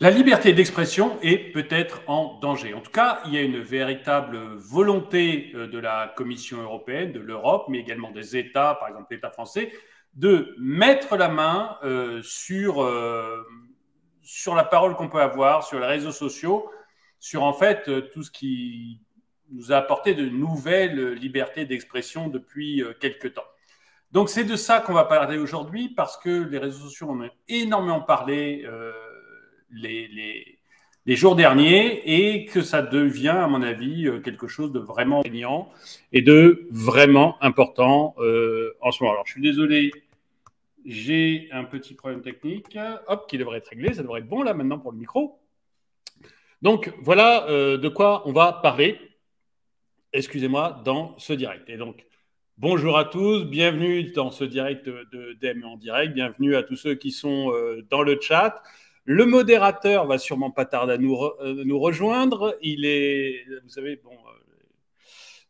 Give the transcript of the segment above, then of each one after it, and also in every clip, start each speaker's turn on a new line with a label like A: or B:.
A: La liberté d'expression est peut-être en danger. En tout cas, il y a une véritable volonté euh, de la Commission européenne, de l'Europe, mais également des États, par exemple l'État français, de mettre la main euh, sur, euh, sur la parole qu'on peut avoir, sur les réseaux sociaux, sur en fait tout ce qui nous a apporté de nouvelles libertés d'expression depuis quelques temps. Donc c'est de ça qu'on va parler aujourd'hui parce que les réseaux sociaux, on énormément parlé les, jours derniers et que ça devient, à mon avis, euh, quelque chose de vraiment gagnant et de vraiment important euh, en ce moment. Alors, je suis désolé, j'ai un petit problème technique, hop, qui devrait être réglé, ça devrait être bon là maintenant pour le micro. Donc, voilà euh, de quoi on va parler, excusez-moi, dans ce direct. Et donc, Bonjour à tous, bienvenue dans ce direct de DM en direct, bienvenue à tous ceux qui sont dans le chat. Le modérateur va sûrement pas tarder à nous, euh, rejoindre. Il est, vous savez, euh,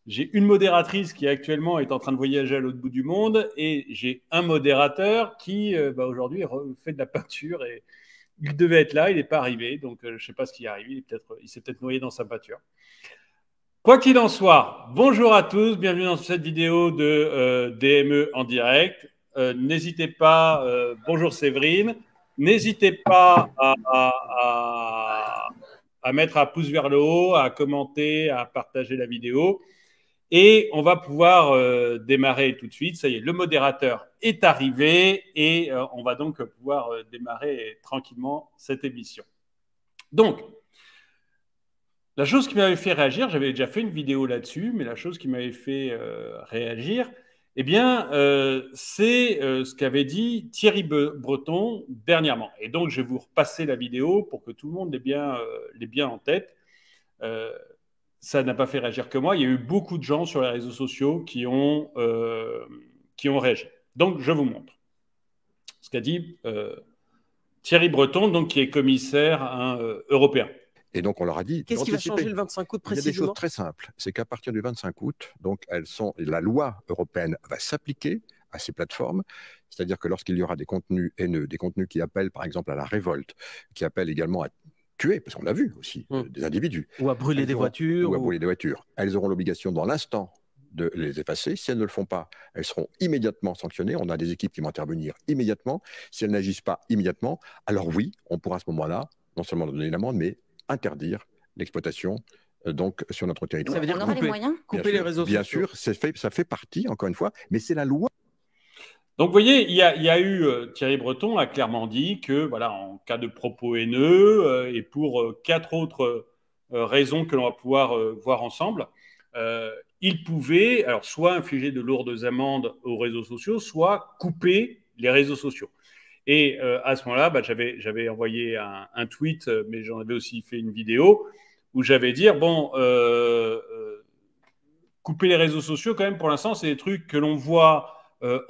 A: j'ai une modératrice qui actuellement est en train de voyager à l'autre bout du monde et j'ai un modérateur qui, euh, bah, aujourd'hui, fait de la peinture et il devait être là, il n'est pas arrivé, donc je ne sais pas ce qui est arrivé. Il, s'est peut-être noyé dans sa peinture. Quoi qu'il en soit, bonjour à tous, bienvenue dans cette vidéo de DME en direct. N'hésitez pas, bonjour Séverine, N'hésitez pas à, mettre un pouce vers le haut, à commenter, à partager la vidéo. Et on va pouvoir euh, démarrer tout de suite. Ça y est, le modérateur est arrivé et euh, on va donc pouvoir euh, démarrer tranquillement cette émission. Donc, la chose qui m'avait fait réagir, j'avais déjà fait une vidéo là-dessus, mais la chose qui m'avait fait réagir, eh bien, euh, c'est euh, ce qu'avait dit Thierry Breton dernièrement. Et donc, je vais vous repasser la vidéo pour que tout le monde l'ait bien, euh, en tête. ça n'a pas fait réagir que moi. Il y a eu beaucoup de gens sur les réseaux sociaux qui ont, qui ont réagi. Donc, je vous montre ce qu'a dit Thierry Breton, donc, qui est commissaire européen. Et donc, on leur a dit. Qu'est-ce qui va changer le 25 août précisément Il y a des choses très simples. C'est qu'à partir du 25 août, donc, elles sont, la loi européenne va s'appliquer à ces plateformes. C'est-à-dire que lorsqu'il y aura des contenus haineux, des contenus qui appellent par exemple à la révolte, qui appellent également à tuer, parce qu'on l'a vu aussi, hmm. euh, des individus. Ou à brûler des voitures. Ou à brûler des voitures. Elles auront l'obligation dans l'instant de les effacer. Si elles ne le font pas, elles seront immédiatement sanctionnées. On a des équipes qui vont intervenir immédiatement. Si elles n'agissent pas immédiatement, alors oui, on pourra à ce moment-là non seulement donner une amende, mais interdire l'exploitation euh, donc sur notre territoire. Ça veut dire couper, les moyens couper les réseaux sociaux. Bien sûr, fait, ça fait partie, encore une fois, mais c'est la loi. Donc, vous voyez, il y, a, eu, euh, Thierry Breton a clairement dit que, voilà, en cas de propos haineux, euh, et pour quatre autres raisons que l'on va pouvoir voir ensemble, il pouvait, alors, soit infliger de lourdes amendes aux réseaux sociaux, soit couper les réseaux sociaux. Et euh, à ce moment-là, bah, j'avais, envoyé un, tweet, euh, mais j'en avais aussi fait une vidéo où j'avais dit bon, euh, couper les réseaux sociaux, quand même, pour l'instant, c'est des trucs que l'on voit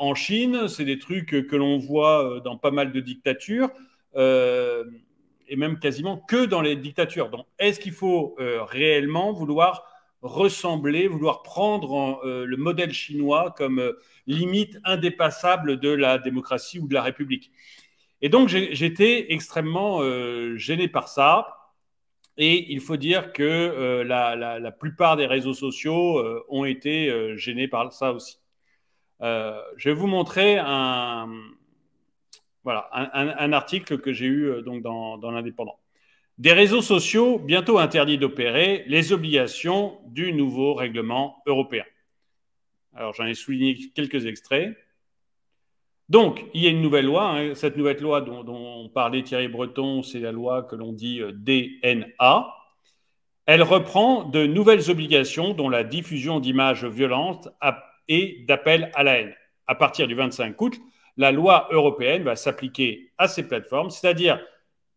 A: en Chine, c'est des trucs que l'on voit dans pas mal de dictatures, et même quasiment que dans les dictatures. Donc, est-ce qu'il faut réellement vouloir ressembler, vouloir prendre euh, le modèle chinois comme euh, limite indépassable de la démocratie ou de la République. Et donc j'étais extrêmement euh, gêné par ça. Et il faut dire que la, plupart des réseaux sociaux ont été gênés par ça aussi. je vais vous montrer un, voilà, article que j'ai eu donc dans, dans l'Indépendant des réseaux sociaux bientôt interdits d'opérer, les obligations du nouveau règlement européen. Alors j'en ai souligné quelques extraits. Donc, il y a une nouvelle loi. Hein, cette nouvelle loi dont, dont parlait Thierry Breton, c'est la loi que l'on dit euh, DNA. Elle reprend de nouvelles obligations, dont la diffusion d'images violentes et d'appels à la haine. À partir du 25 août, la loi européenne va s'appliquer à ces plateformes, c'est-à-dire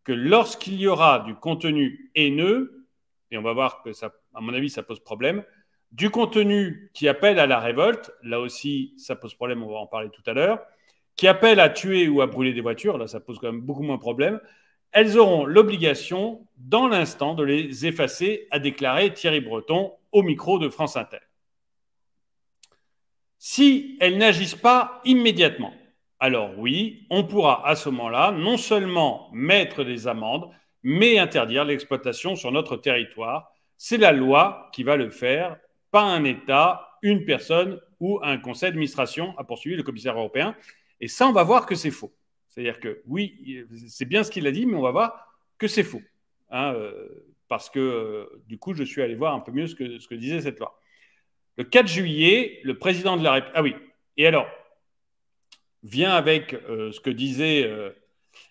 A: que lorsqu'il y aura du contenu haineux, et on va voir que ça, à mon avis, ça pose problème, du contenu qui appelle à la révolte, là aussi, ça pose problème, on va en parler tout à l'heure, qui appelle à tuer ou à brûler des voitures, là, ça pose quand même beaucoup moins de problème, elles auront l'obligation, dans l'instant, de les effacer, a déclaré Thierry Breton au micro de France Inter. Si elles n'agissent pas immédiatement, alors oui, on pourra à ce moment-là non seulement mettre des amendes, mais interdire l'exploitation sur notre territoire. C'est la loi qui va le faire, pas un État, une personne ou un conseil d'administration, a poursuivi le commissaire européen. Et ça, on va voir que c'est faux. C'est-à-dire que oui, c'est bien ce qu'il a dit, mais on va voir que c'est faux. Hein, euh, parce que euh, du coup, je suis allé voir un peu mieux ce que, ce que disait cette loi. Le 4 juillet, le président de la République. Ah oui, et alors, vient avec euh, ce que disait. Euh,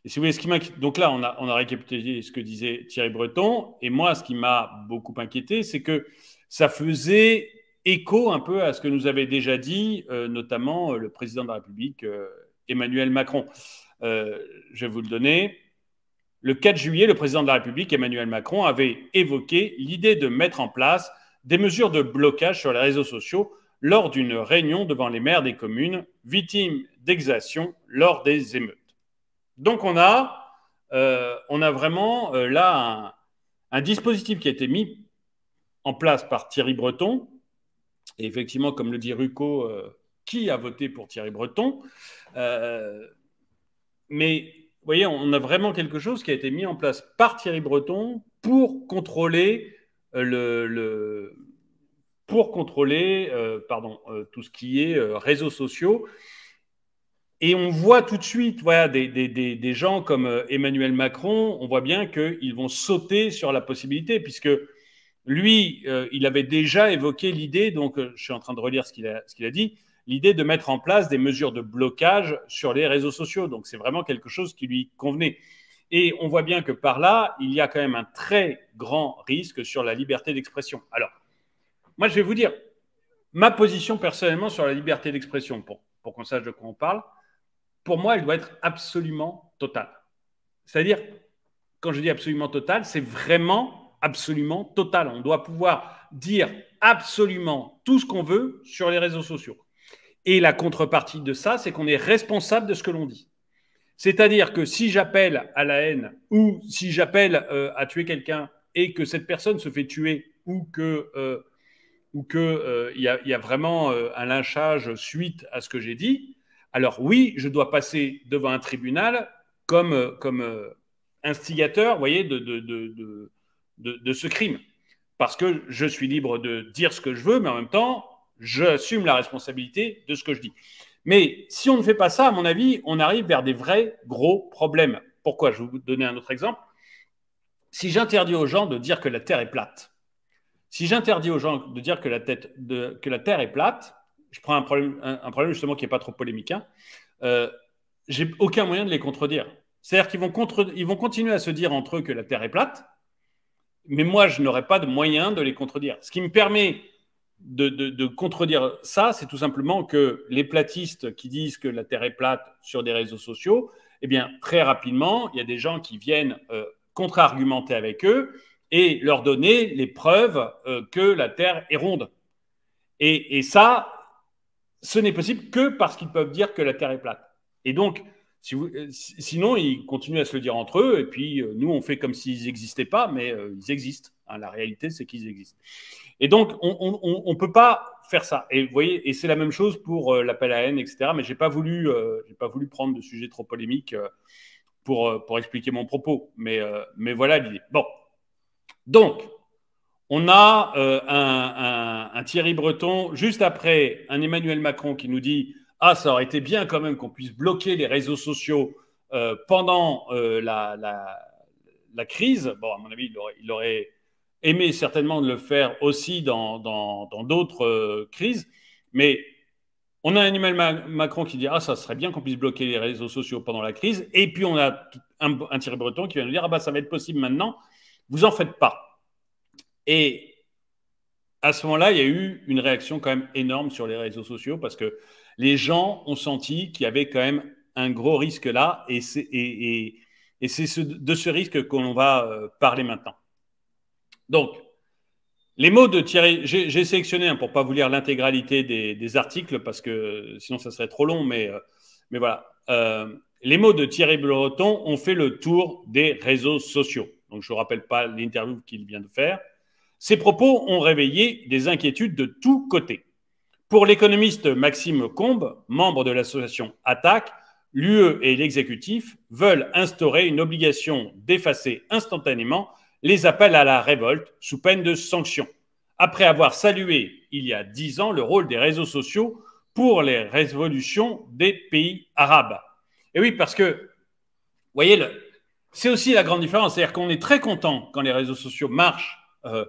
A: et si vous ce qui Donc là, on a, récapitulé ce que disait Thierry Breton. Et moi, ce qui m'a beaucoup inquiété, c'est que ça faisait écho un peu à ce que nous avait déjà dit, euh, notamment le président de la République, Emmanuel Macron. je vais vous le donner. Le 4 juillet, le président de la République, Emmanuel Macron, avait évoqué l'idée de mettre en place des mesures de blocage sur les réseaux sociaux lors d'une réunion devant les maires des communes victimes, d'exation lors des émeutes. Donc on a, euh, on a vraiment euh, là un, dispositif qui a été mis en place par Thierry Breton. Et effectivement, comme le dit Rucco, euh, qui a voté pour Thierry Breton Mais voyez, on a vraiment quelque chose qui a été mis en place par Thierry Breton pour contrôler le, pour contrôler pardon, tout ce qui est réseaux sociaux et on voit tout de suite, voilà, des, des, des, des gens comme euh, Emmanuel Macron, on voit bien qu'ils vont sauter sur la possibilité, puisque lui, euh, il avait déjà évoqué l'idée, donc euh, je suis en train de relire ce qu'il a, qu'il a, dit, l'idée de mettre en place des mesures de blocage sur les réseaux sociaux. Donc c'est vraiment quelque chose qui lui convenait. Et on voit bien que par là, il y a quand même un très grand risque sur la liberté d'expression. Alors, moi, je vais vous dire ma position personnellement sur la liberté d'expression, pour, pour qu'on sache de quoi on parle pour moi, elle doit être absolument totale. C'est-à-dire, quand je dis absolument totale, c'est vraiment absolument total. On doit pouvoir dire absolument tout ce qu'on veut sur les réseaux sociaux. Et la contrepartie de ça, c'est qu'on est responsable de ce que l'on dit. C'est-à-dire que si j'appelle à la haine ou si j'appelle euh, à tuer quelqu'un et que cette personne se fait tuer ou que euh, ou euh, il y, a vraiment un lynchage suite à ce que j'ai dit, alors oui, je dois passer devant un tribunal comme, comme euh, instigateur, voyez, de, de, ce crime. Parce que je suis libre de dire ce que je veux, mais en même temps, j'assume la responsabilité de ce que je dis. Mais si on ne fait pas ça, à mon avis, on arrive vers des vrais gros problèmes. Pourquoi Je vais vous donner un autre exemple. Si j'interdis aux gens de dire que la Terre est plate, si j'interdis aux gens de dire que la Terre est plate, je prends un problème, un, problème justement qui n'est pas trop polémique, hein. euh, j'ai aucun moyen de les contredire. C'est-à-dire qu'ils vont, contre, ils vont continuer à se dire entre eux que la Terre est plate, mais moi, je n'aurai pas de moyen de les contredire. Ce qui me permet de, de, contredire ça, c'est tout simplement que les platistes qui disent que la Terre est plate sur des réseaux sociaux, eh bien, très rapidement, il y a des gens qui viennent euh, contre-argumenter avec eux et leur donner les preuves euh, que la Terre est ronde. Et, et ça, ce n'est possible que parce qu'ils peuvent dire que la Terre est plate. Et donc, euh, sinon, ils continuent à se le dire entre eux, et puis euh, nous, on fait comme s'ils n'existaient pas, mais euh, ils existent. Hein. la réalité, c'est qu'ils existent. Et donc, on ne peut pas faire ça. Et vous voyez, et c'est la même chose pour l'appel à haine, etc. Mais j'ai pas voulu, pas voulu prendre de sujet trop polémique pour, pour expliquer mon propos. Mais, mais voilà l'idée. Bon, donc. On a euh, un, Thierry Breton, juste après un Emmanuel Macron qui nous dit Ah, ça aurait été bien quand même qu'on puisse bloquer les réseaux sociaux euh, pendant euh, la, crise. Bon, à mon avis, il aurait, aimé certainement de le faire aussi dans d'autres crises. Mais on a un Emmanuel Macron qui dit Ah, ça serait bien qu'on puisse bloquer les réseaux sociaux pendant la crise. Et puis on a un, Thierry Breton qui va nous dire Ah, bah, ça va être possible maintenant, vous en faites pas. Et à ce moment-là, il y a eu une réaction quand même énorme sur les réseaux sociaux parce que les gens ont senti qu'il y avait quand même un gros risque là et c'est, et, c'est de ce risque qu'on va euh, parler maintenant. Donc, les mots de Thierry, j'ai, sélectionné hein, pour ne pas vous lire l'intégralité des, articles parce que sinon ça serait trop long, mais, euh, mais voilà. Euh, les mots de Thierry Bloton ont fait le tour des réseaux sociaux. Donc, je ne rappelle pas l'interview qu'il vient de faire. Ces propos ont réveillé des inquiétudes de tous côtés. Pour l'économiste Maxime Combe, membre de l'association Attaque, l'UE et l'exécutif veulent instaurer une obligation d'effacer instantanément les appels à la révolte sous peine de sanctions. Après avoir salué il y a dix ans le rôle des réseaux sociaux pour les révolutions des pays arabes. Et oui, parce que, voyez, le c'est aussi la grande différence. C'est-à-dire qu'on est très content quand les réseaux sociaux marchent euh,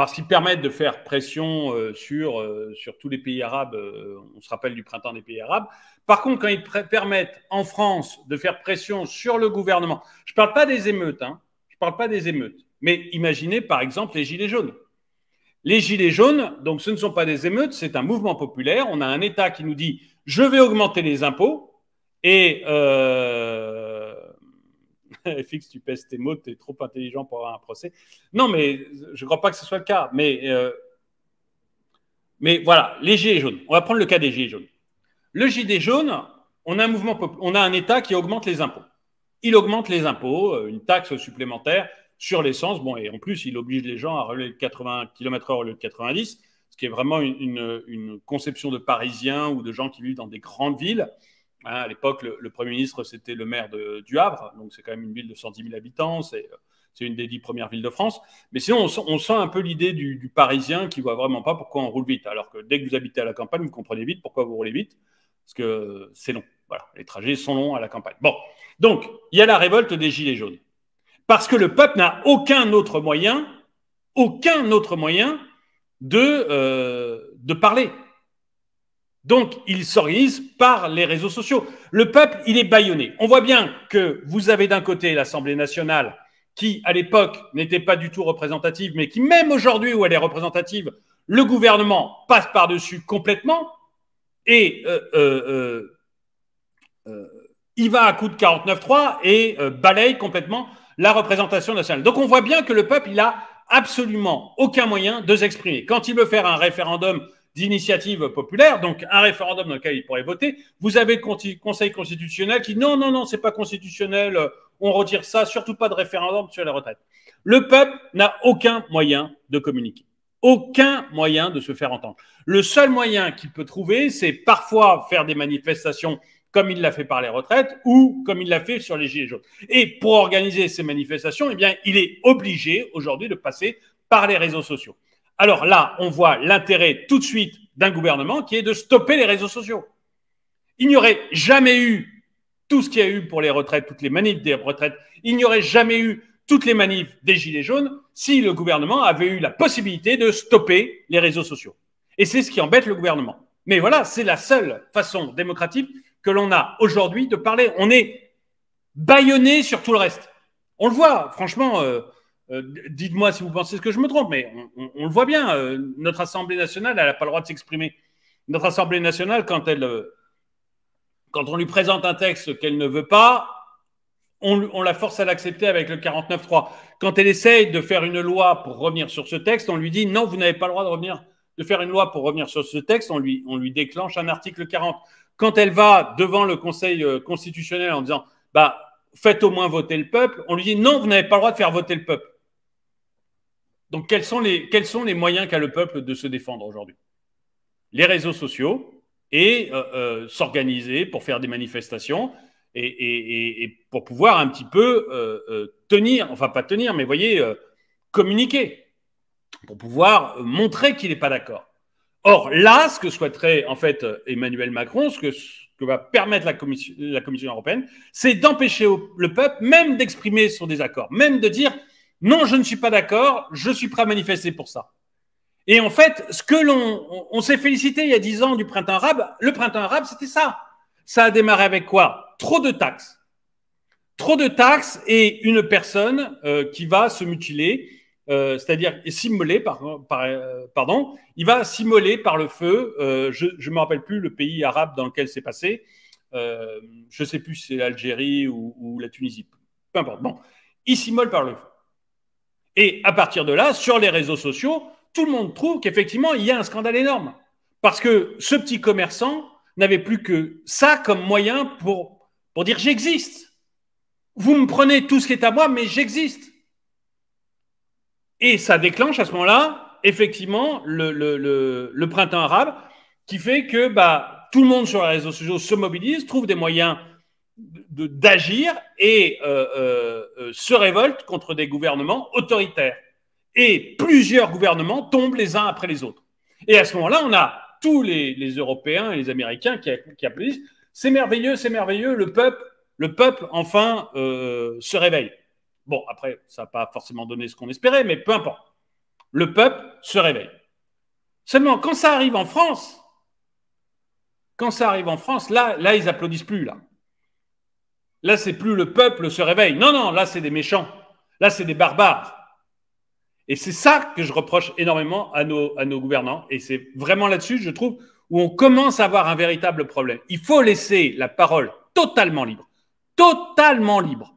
A: parce qu'ils permettent de faire pression euh, sur, euh, sur tous les pays arabes. Euh, on se rappelle du printemps des pays arabes. Par contre, quand ils permettent en France de faire pression sur le gouvernement, je ne parle pas des émeutes, hein, je parle pas des émeutes, mais imaginez par exemple les Gilets jaunes. Les Gilets jaunes, donc ce ne sont pas des émeutes, c'est un mouvement populaire. On a un État qui nous dit je vais augmenter les impôts et FX, tu pèses tes mots, tu es trop intelligent pour avoir un procès. Non, mais je ne crois pas que ce soit le cas. Mais, euh, mais voilà, les gilets jaunes. On va prendre le cas des gilets jaunes. Le gilet jaune, on a un mouvement, on a un État qui augmente les impôts. Il augmente les impôts, euh, une taxe supplémentaire sur l'essence. Bon, et en plus, il oblige les gens à relever 80 km/h au lieu de 90, ce qui est vraiment une conception de Parisiens ou de gens qui vivent dans des grandes villes. Hein, à l'époque, le, Premier ministre, c'était le maire de, du Havre, donc c'est quand même une ville de 110 000 habitants, euh, c'est une des dix premières villes de France. Mais sinon, on, sent un peu l'idée du, Parisien qui ne voit vraiment pas pourquoi on roule vite, alors que dès que vous habitez à la campagne, vous comprenez vite pourquoi vous roulez vite, parce que c'est long. Voilà, les trajets sont longs à la campagne. Bon, donc, il y a la révolte des Gilets jaunes. Parce que le peuple n'a aucun autre moyen, aucun autre moyen de, euh, de parler. Donc, il s'organise par les réseaux sociaux. Le peuple, il est bâillonné. On voit bien que vous avez d'un côté l'Assemblée nationale qui, à l'époque, n'était pas du tout représentative, mais qui, même aujourd'hui où elle est représentative, le gouvernement passe par-dessus complètement et il euh, euh, euh, va à coup de 49-3 et balaye complètement la représentation nationale. Donc, on voit bien que le peuple, il a absolument aucun moyen de s'exprimer. Quand il veut faire un référendum Initiative populaire, donc un référendum dans lequel il pourrait voter. Vous avez le Conseil constitutionnel qui non, non, non, c'est pas constitutionnel, euh, on retire ça, surtout pas de référendum sur les retraites ». Le peuple n'a aucun moyen de communiquer, aucun moyen de se faire entendre. Le seul moyen qu'il peut trouver, c'est parfois faire des manifestations comme il l'a fait par les retraites ou comme il l'a fait sur les gilets jaunes. Et pour organiser ces manifestations, eh bien, il est obligé aujourd'hui de passer par les réseaux sociaux. Alors là, on voit l'intérêt tout de suite d'un gouvernement qui est de stopper les réseaux sociaux. Il n'y aurait jamais eu tout ce qu'il y a eu pour les retraites, toutes les manifs des retraites, il n'y aurait jamais eu toutes les manifs des Gilets jaunes si le gouvernement avait eu la possibilité de stopper les réseaux sociaux. Et c'est ce qui embête le gouvernement. Mais voilà, c'est la seule façon démocratique que l'on a aujourd'hui de parler. On est bâillonné sur tout le reste. On le voit, franchement, euh, euh, dites-moi si vous pensez que je me trompe, mais on, le voit bien, euh, notre Assemblée nationale, elle n'a pas le droit de s'exprimer. Notre Assemblée nationale, quand, elle, euh, quand on lui présente un texte qu'elle ne veut pas, on, la force à l'accepter avec le 49.3. Quand elle essaye de faire une loi pour revenir sur ce texte, on lui dit non, vous n'avez pas le droit de, revenir, de faire une loi pour revenir sur ce texte, on lui, on lui déclenche un article 40. Quand elle va devant le Conseil constitutionnel en disant bah, faites au moins voter le peuple, on lui dit non, vous n'avez pas le droit de faire voter le peuple. Donc, quels sont les, moyens qu'a le peuple de se défendre aujourd'hui Les réseaux sociaux et euh, euh, s'organiser pour faire des manifestations et, pour pouvoir un petit peu euh, tenir, enfin pas tenir, mais voyez, communiquer, pour pouvoir montrer qu'il n'est pas d'accord. Or, là, ce que souhaiterait en fait Emmanuel Macron, ce que, va permettre la commission européenne, c'est d'empêcher le peuple même d'exprimer son désaccord, même de dire non, je ne suis pas d'accord, je suis prêt à manifester pour ça. Et en fait, ce que l'on s'est félicité il y a dix ans du printemps arabe, le printemps arabe, c'était ça. Ça a démarré avec quoi Trop de taxes. Trop de taxes et une personne euh, qui va se mutiler, euh, c'est-à-dire s'immoler, par, euh, pardon, il va s'immoler par le feu. je ne me rappelle plus le pays arabe dans lequel c'est passé. je ne sais plus si c'est l'Algérie ou, la Tunisie. Peu importe. Bon, il s'immole par le feu. Et à partir de là, sur les réseaux sociaux, tout le monde trouve qu'effectivement, il y a un scandale énorme. Parce que ce petit commerçant n'avait plus que ça comme moyen pour, pour dire j'existe. Vous me prenez tout ce qui est à moi, mais j'existe. Et ça déclenche à ce moment-là, effectivement, le, printemps arabe qui fait que bah, tout le monde sur les réseaux sociaux se mobilise, trouve des moyens d'agir et euh, euh, euh, se révolte contre des gouvernements autoritaires. Et plusieurs gouvernements tombent les uns après les autres. Et à ce moment-là, on a tous les, Européens et les Américains qui, applaudissent. C'est merveilleux, c'est merveilleux, le peuple, le peuple enfin se réveille. Bon, après, ça n'a pas forcément donné ce qu'on espérait, mais peu importe. Le peuple se réveille. Seulement, quand ça arrive en France, quand ça arrive en France, là, là ils applaudissent plus, là. Là, c'est plus le peuple se réveille. Non, non, là, c'est des méchants. Là, c'est des barbares. Et c'est ça que je reproche énormément à nos, à nos gouvernants. Et c'est vraiment là-dessus, je trouve, où on commence à avoir un véritable problème. Il faut laisser la parole totalement libre. Totalement libre.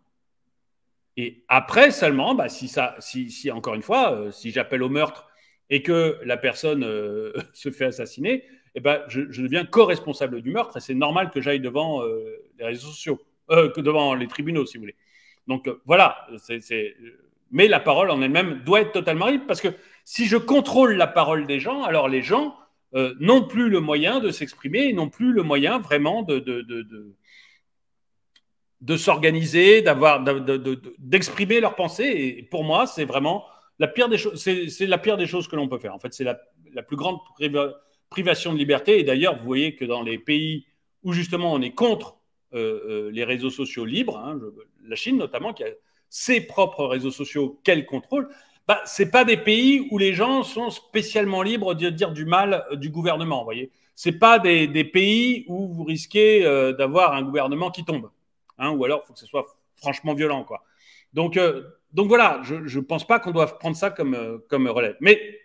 A: Et après seulement, bah, si, ça, si, encore une fois, euh, si j'appelle au meurtre et que la personne euh, se fait assassiner, eh ben, je, deviens co-responsable du meurtre et c'est normal que j'aille devant euh, les réseaux sociaux. Euh, devant les tribunaux, si vous voulez. Donc euh, voilà, mais la parole en elle-même doit être totalement libre, parce que si je contrôle la parole des gens, alors les gens euh, n'ont plus le moyen de s'exprimer, n'ont plus le moyen vraiment de, de, s'organiser, d'avoir, d'exprimer leurs pensées. Et pour moi, c'est vraiment la pire des choses. C'est, la pire des choses que l'on peut faire. En fait, c'est la, plus grande privation de liberté. Et d'ailleurs, vous voyez que dans les pays où justement on est contre euh, euh, les réseaux sociaux libres, hein, la Chine notamment, qui a ses propres réseaux sociaux qu'elle contrôle, bah, pas des pays où les gens sont spécialement libres de dire du mal euh, du gouvernement. Vous voyez, C'est pas des, pays où vous risquez d'avoir un gouvernement qui tombe, hein, ou alors il faut que ce soit franchement violent, quoi. Donc, donc voilà, je ne pense pas qu'on doive prendre ça comme, comme relève. Mais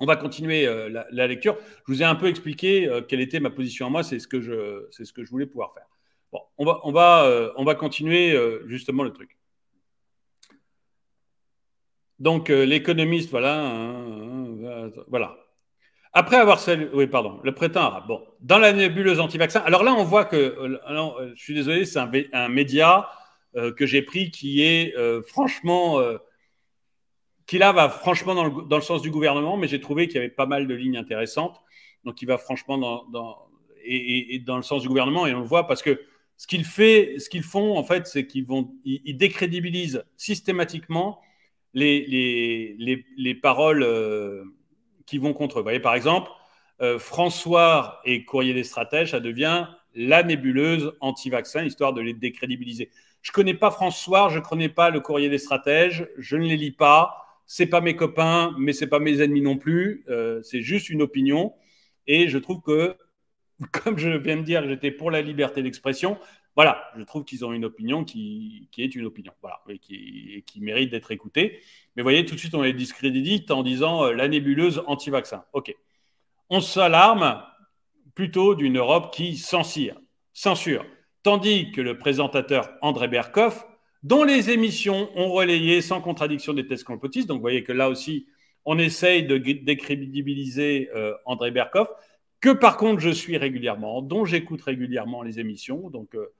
A: on va continuer la, lecture. Je vous ai un peu expliqué quelle était ma position à moi, c'est ce, ce que je voulais pouvoir faire on va, on va, euh, continuer euh, justement le truc. Donc, euh, l'économiste, voilà. Hein, hein, hein, voilà. Après avoir salué, oui, pardon, le prétend arabe. Bon, dans la nébuleuse anti-vaccin. Alors là, on voit que, alors, je suis désolé, c'est un, média que j'ai pris qui est franchement qui là va franchement dans le, sens du gouvernement, mais j'ai trouvé qu'il y avait pas mal de lignes intéressantes. Donc il va franchement dans, et, dans le sens du gouvernement, et on le voit parce que ce qu'ils font, en fait, c'est qu'ils vont, ils, décrédibilisent systématiquement les, les, les, les paroles euh, qui vont contre eux. Vous voyez, par exemple, euh, François et Courrier des Stratèges, ça devient la nébuleuse anti-vaccin, histoire de les décrédibiliser. Je ne connais pas François, je ne connais pas le Courrier des Stratèges, je ne les lis pas c'est pas mes copains, mais c'est pas mes ennemis non plus. Euh, c'est juste une opinion. Et je trouve que comme je viens de dire, j'étais pour la liberté d'expression. Voilà, je trouve qu'ils ont une opinion qui, est une opinion, et qui, mérite d'être écoutée. Mais vous voyez, tout de suite, on les discrédite en disant euh, la nébuleuse anti-vaccin. OK. On s'alarme plutôt d'une Europe qui censure, censure, tandis que le présentateur André Berkoff, dont les émissions ont relayé sans contradiction des tests complotistes, donc vous voyez que là aussi, on essaye de décrédibiliser euh, André Berkoff, que par contre je suis régulièrement, dont j'écoute régulièrement les émissions, donc euh,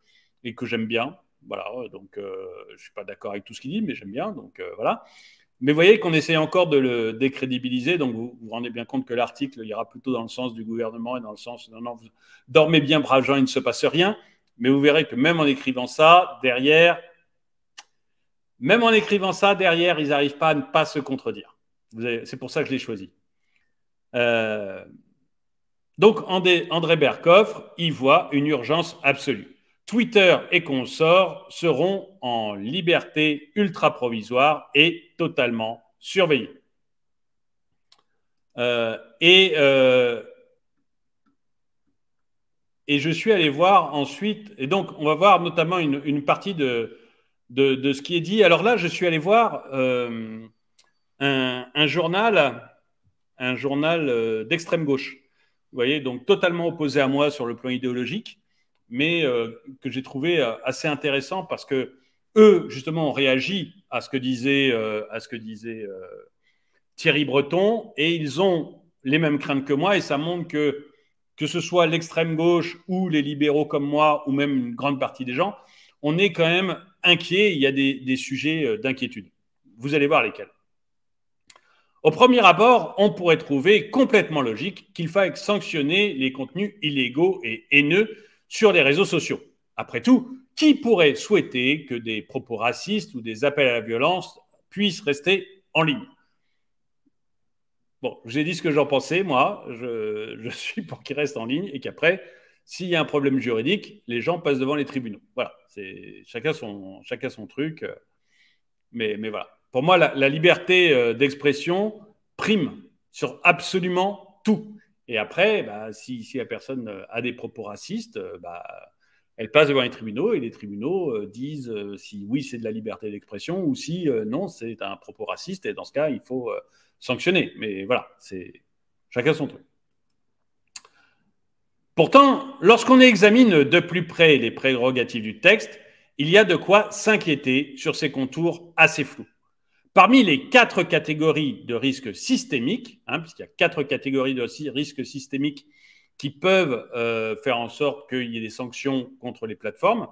A: et que j'aime bien. Voilà, euh, donc euh, je suis pas d'accord avec tout ce qu'il dit, mais j'aime bien, donc voilà. Mais vous voyez qu'on essaie encore de le décrédibiliser, donc vous vous rendez bien compte que l'article ira plutôt dans le sens du gouvernement et dans le sens non non, dormez bien braves gens, il ne se passe rien. Mais vous verrez que même en écrivant ça, derrière, même en écrivant ça, derrière, ils n'arrivent pas à ne pas se contredire. C'est pour ça que je l'ai choisi. Euh, donc André, Bercoff y voit une urgence absolue. Twitter et consorts seront en liberté ultra provisoire et totalement surveillés. Euh, et, euh, et, je suis allé voir ensuite, et donc on va voir notamment une, partie de, de, ce qui est dit. Alors là, je suis allé voir euh, un, journal, un journal d'extrême gauche vous voyez, donc totalement opposé à moi sur le plan idéologique, mais euh, que j'ai trouvé euh, assez intéressant parce que eux, justement, ont réagi à ce que disait, euh, à ce que disait Thierry Breton et ils ont les mêmes craintes que moi et ça montre que que ce soit l'extrême gauche ou les libéraux comme moi ou même une grande partie des gens, on est quand même inquiet. Il y a des sujets d'inquiétude. Vous allez voir lesquels. Au premier abord, on pourrait trouver complètement logique qu'il faille sanctionner les contenus illégaux et haineux sur les réseaux sociaux. Après tout, qui pourrait souhaiter que des propos racistes ou des appels à la violence puissent rester en ligne Bon, j'ai dit ce que j'en pensais, moi, je, suis pour qu'ils restent en ligne et qu'après, s'il y a un problème juridique, les gens passent devant les tribunaux. Voilà, c'est chacun son, chacun son truc, euh, mais, mais voilà. Pour moi, la, liberté euh, d'expression prime sur absolument tout. Et après, bah, si, la personne euh, a des propos racistes, euh, bah, elle passe devant les tribunaux et les tribunaux disent si oui, c'est de la liberté d'expression ou si non, c'est un propos raciste. Et dans ce cas, il faut sanctionner. Mais voilà, c'est chacun son truc. Pourtant, lorsqu'on examine de plus près les prérogatives du texte, il y a de quoi s'inquiéter sur ces contours assez flous. Parmi les quatre catégories de risques systémiques, hein, puisqu'il y a quatre catégories de risques systémiques qui peuvent euh, faire en sorte qu'il y ait des sanctions contre les plateformes.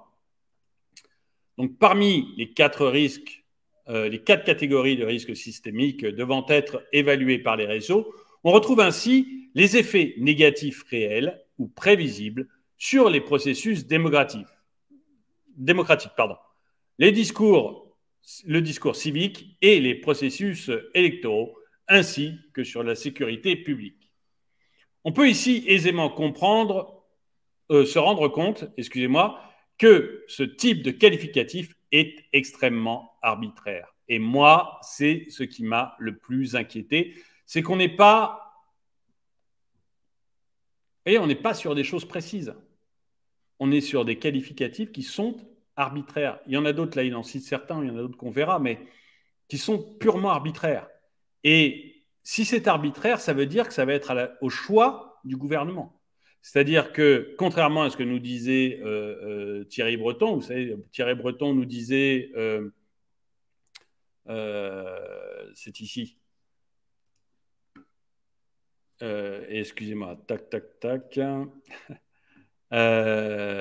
A: Donc, parmi les quatre risques, euh, les quatre catégories de risques systémiques devant être évaluées par les réseaux, on retrouve ainsi les effets négatifs réels ou prévisibles sur les processus démocratiques. pardon. Les discours le discours civique et les processus électoraux, ainsi que sur la sécurité publique. On peut ici aisément comprendre, euh, se rendre compte, excusez-moi, que ce type de qualificatif est extrêmement arbitraire. Et moi, c'est ce qui m'a le plus inquiété, c'est qu'on n'est pas... Et on n'est pas sur des choses précises. On est sur des qualificatifs qui sont arbitraires. Il y en a d'autres, là, il en cite certains, il y en a d'autres qu'on verra, mais qui sont purement arbitraires. Et si c'est arbitraire, ça veut dire que ça va être au choix du gouvernement. C'est-à-dire que, contrairement à ce que nous disait euh, euh, Thierry Breton, vous savez, Thierry Breton nous disait, euh, c'est ici, excusez-moi, tac, tac, tac,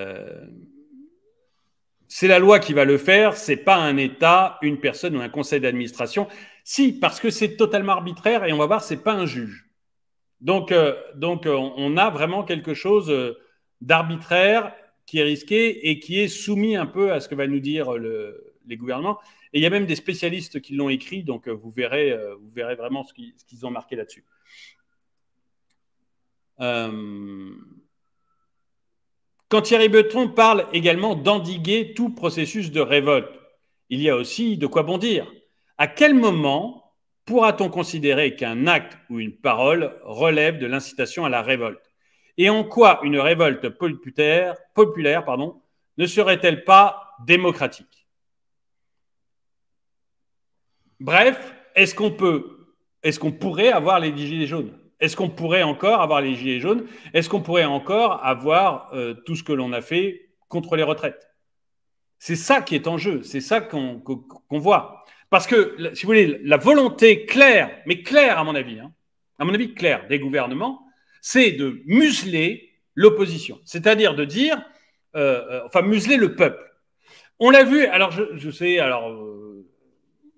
A: C'est la loi qui va le faire, c'est pas un État, une personne ou un conseil d'administration. Si, parce que c'est totalement arbitraire et on va voir, c'est pas un juge. Donc, euh, donc euh, on a vraiment quelque chose euh, d'arbitraire qui est risqué et qui est soumis un peu à ce que va nous dire les gouvernements. Et il y a même des spécialistes qui l'ont écrit, donc vous verrez, vous verrez vraiment ce qu'ils ont marqué là-dessus. Quand Thierry Beton parle également d'endiguer tout processus de révolte, il y a aussi de quoi bondir. À quel moment pourra-t-on considérer qu'un acte ou une parole relève de l'incitation à la révolte Et en quoi une révolte populaire, ne serait-elle pas démocratique Bref, est-ce qu'on peut, est-ce qu'on pourrait avoir les gilets jaunes est-ce qu'on pourrait encore avoir les gilets jaunes Est-ce qu'on pourrait encore avoir euh, tout ce que l'on a fait contre les retraites C'est ça qui est en jeu, c'est ça qu'on voit. Parce que, si vous voulez, la volonté claire, mais claire à mon avis, hein, à mon avis claire des gouvernements, c'est de museler l'opposition, c'est-à-dire de dire, euh, euh, enfin museler le peuple. On l'a vu, alors je, je sais, alors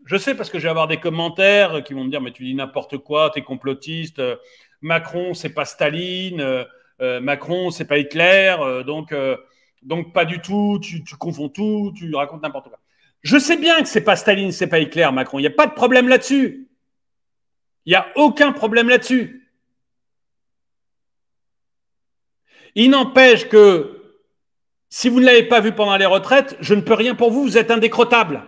A: je sais parce que je vais avoir des commentaires qui vont me dire mais tu dis n'importe quoi, t'es complotiste. Euh, Macron, c'est pas Staline. Euh, euh, Macron, c'est pas Hitler. donc, donc pas du tout. Tu, confonds tout. Tu racontes n'importe quoi. Je sais bien que c'est pas Staline, c'est pas Hitler, Macron. Il n'y a pas de problème là-dessus. Il n'y a aucun problème là-dessus. Il n'empêche que si vous ne l'avez pas vu pendant les retraites, je ne peux rien pour vous. Vous êtes indécrottable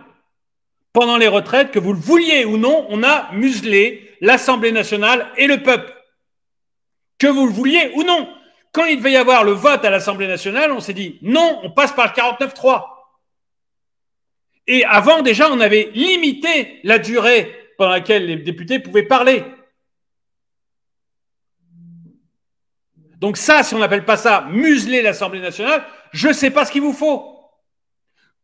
A: pendant les retraites, que vous le vouliez ou non, on a muselé l'Assemblée nationale et le peuple. Que vous le vouliez ou non. Quand il devait y avoir le vote à l'Assemblée nationale, on s'est dit non, on passe par le 49-3. Et avant, déjà, on avait limité la durée pendant laquelle les députés pouvaient parler. Donc ça, si on n'appelle pas ça museler l'Assemblée nationale, je ne sais pas ce qu'il vous faut.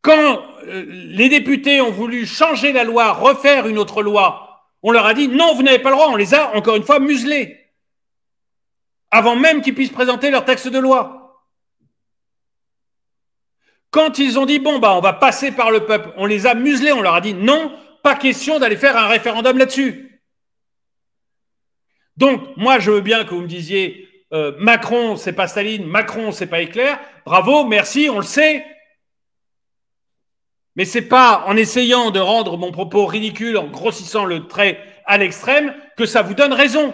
A: Quand euh, les députés ont voulu changer la loi, refaire une autre loi, on leur a dit non, vous n'avez pas le droit. On les a, encore une fois, muselés avant même qu'ils puissent présenter leur texte de loi. Quand ils ont dit bon bah on va passer par le peuple, on les a muselés, on leur a dit non, pas question d'aller faire un référendum là-dessus. Donc moi je veux bien que vous me disiez euh, Macron c'est pas Staline, Macron c'est pas Éclair, bravo, merci, on le sait, mais n'est pas en essayant de rendre mon propos ridicule, en grossissant le trait à l'extrême, que ça vous donne raison.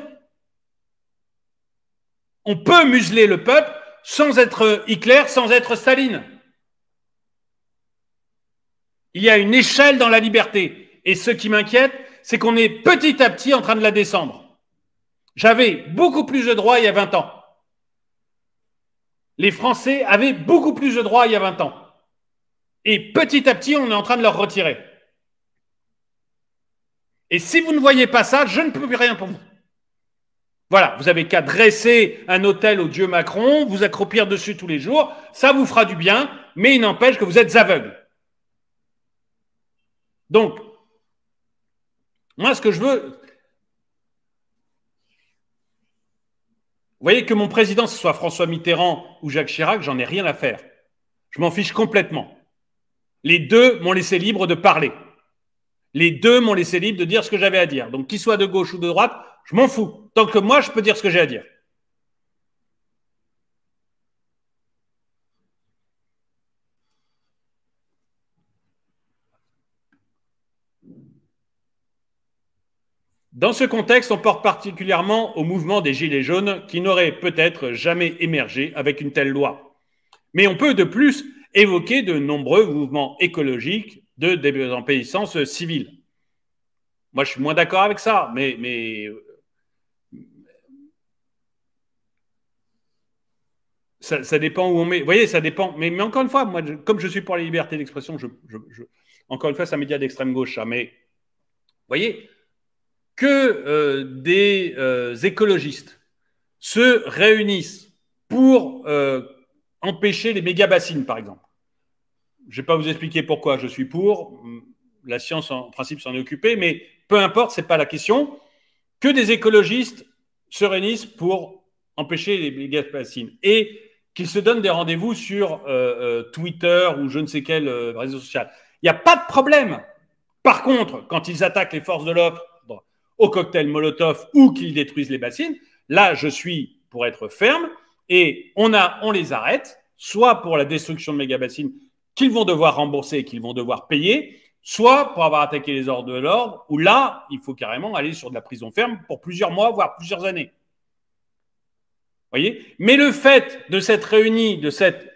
A: On peut museler le peuple sans être Hitler, sans être Staline. Il y a une échelle dans la liberté. Et ce qui m'inquiète, c'est qu'on est petit à petit en train de la descendre. J'avais beaucoup plus de droits il y a 20 ans. Les Français avaient beaucoup plus de droits il y a 20 ans. Et petit à petit, on est en train de leur retirer. Et si vous ne voyez pas ça, je ne peux plus rien pour vous. Voilà, vous avez qu'à dresser un hôtel au dieu Macron, vous accroupir dessus tous les jours, ça vous fera du bien, mais il n'empêche que vous êtes aveugle. Donc, moi, ce que je veux. Vous voyez que mon président, ce soit François Mitterrand ou Jacques Chirac, j'en ai rien à faire. Je m'en fiche complètement. Les deux m'ont laissé libre de parler. Les deux m'ont laissé libre de dire ce que j'avais à dire. Donc, qu'ils soit de gauche ou de droite, je m'en fous. Tant que moi, je peux dire ce que j'ai à dire. Dans ce contexte, on porte particulièrement au mouvement des Gilets jaunes qui n'aurait peut-être jamais émergé avec une telle loi. Mais on peut de plus évoquer de nombreux mouvements écologiques de désobéissance civile. Moi, je suis moins d'accord avec ça, mais, mais Ça, dépend où on met. Vous voyez, ça dépend. Mais, encore une fois, moi, comme je suis pour la liberté d'expression, je, encore une fois, c'est un média d'extrême gauche, hein, Mais vous voyez, que euh, des euh, écologistes se réunissent pour euh, empêcher les méga bassines, par exemple. Je ne vais pas vous expliquer pourquoi je suis pour. La science, en principe, s'en est occupée, mais peu importe, ce n'est pas la question. Que des écologistes se réunissent pour empêcher les méga bassines et qu'ils se donnent des rendez-vous sur euh, euh, Twitter ou je ne sais quel euh, réseau social. Il n'y a pas de problème. Par contre, quand ils attaquent les forces de l'ordre au cocktail Molotov ou qu'ils détruisent les bassines, là, je suis, pour être ferme, et on, les arrête, soit pour la destruction de mégabassines qu'ils vont devoir rembourser et qu'ils vont devoir payer, soit pour avoir attaqué les ordres de l'ordre, où là, il faut carrément aller sur de la prison ferme pour plusieurs mois, voire plusieurs années. Voyez Mais le fait de s'être réuni, de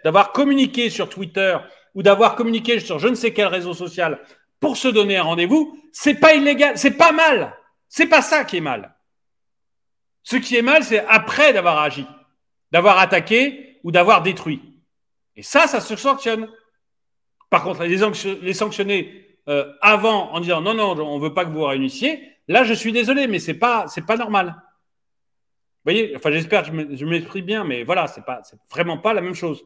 A: d'avoir communiqué sur Twitter ou d'avoir communiqué sur je ne sais quel réseau social pour se donner un rendez-vous, c'est pas illégal, c'est pas mal. C'est pas ça qui est mal. Ce qui est mal, c'est après d'avoir agi d'avoir attaqué ou d'avoir détruit. Et ça, ça se sanctionne. Par contre, les, sanctionner euh, avant en disant non, non, on ne veut pas que vous réunissiez, là, je suis désolé, mais ce n'est pas, pas normal. Vous voyez, enfin, j'espère que je m'exprime bien, mais voilà, ce n'est vraiment pas la même chose.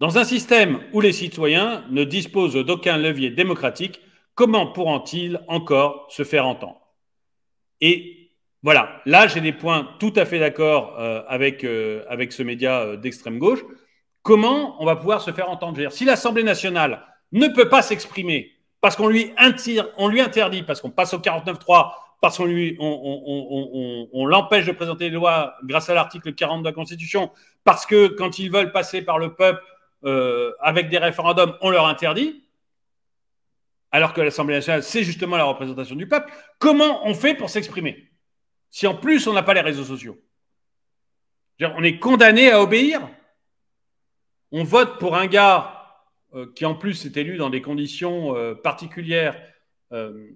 A: Dans un système où les citoyens ne disposent d'aucun levier démocratique, comment pourront-ils encore se faire entendre Et voilà, là j'ai des points tout à fait d'accord euh, avec, euh, avec ce média euh, d'extrême gauche. Comment on va pouvoir se faire entendre Si l'Assemblée nationale ne peut pas s'exprimer parce qu'on lui, interdit, parce qu'on passe au 49-3, parce qu'on lui, on, l'empêche de présenter des lois grâce à l'article 40 de la Constitution, parce que quand ils veulent passer par le peuple avec des référendums, on leur interdit, alors que l'Assemblée nationale, c'est justement la représentation du peuple, comment on fait pour s'exprimer si en plus on n'a pas les réseaux sociaux On est condamné à obéir On vote pour un gars euh, qui en plus est élu dans des conditions euh, particulières, euh,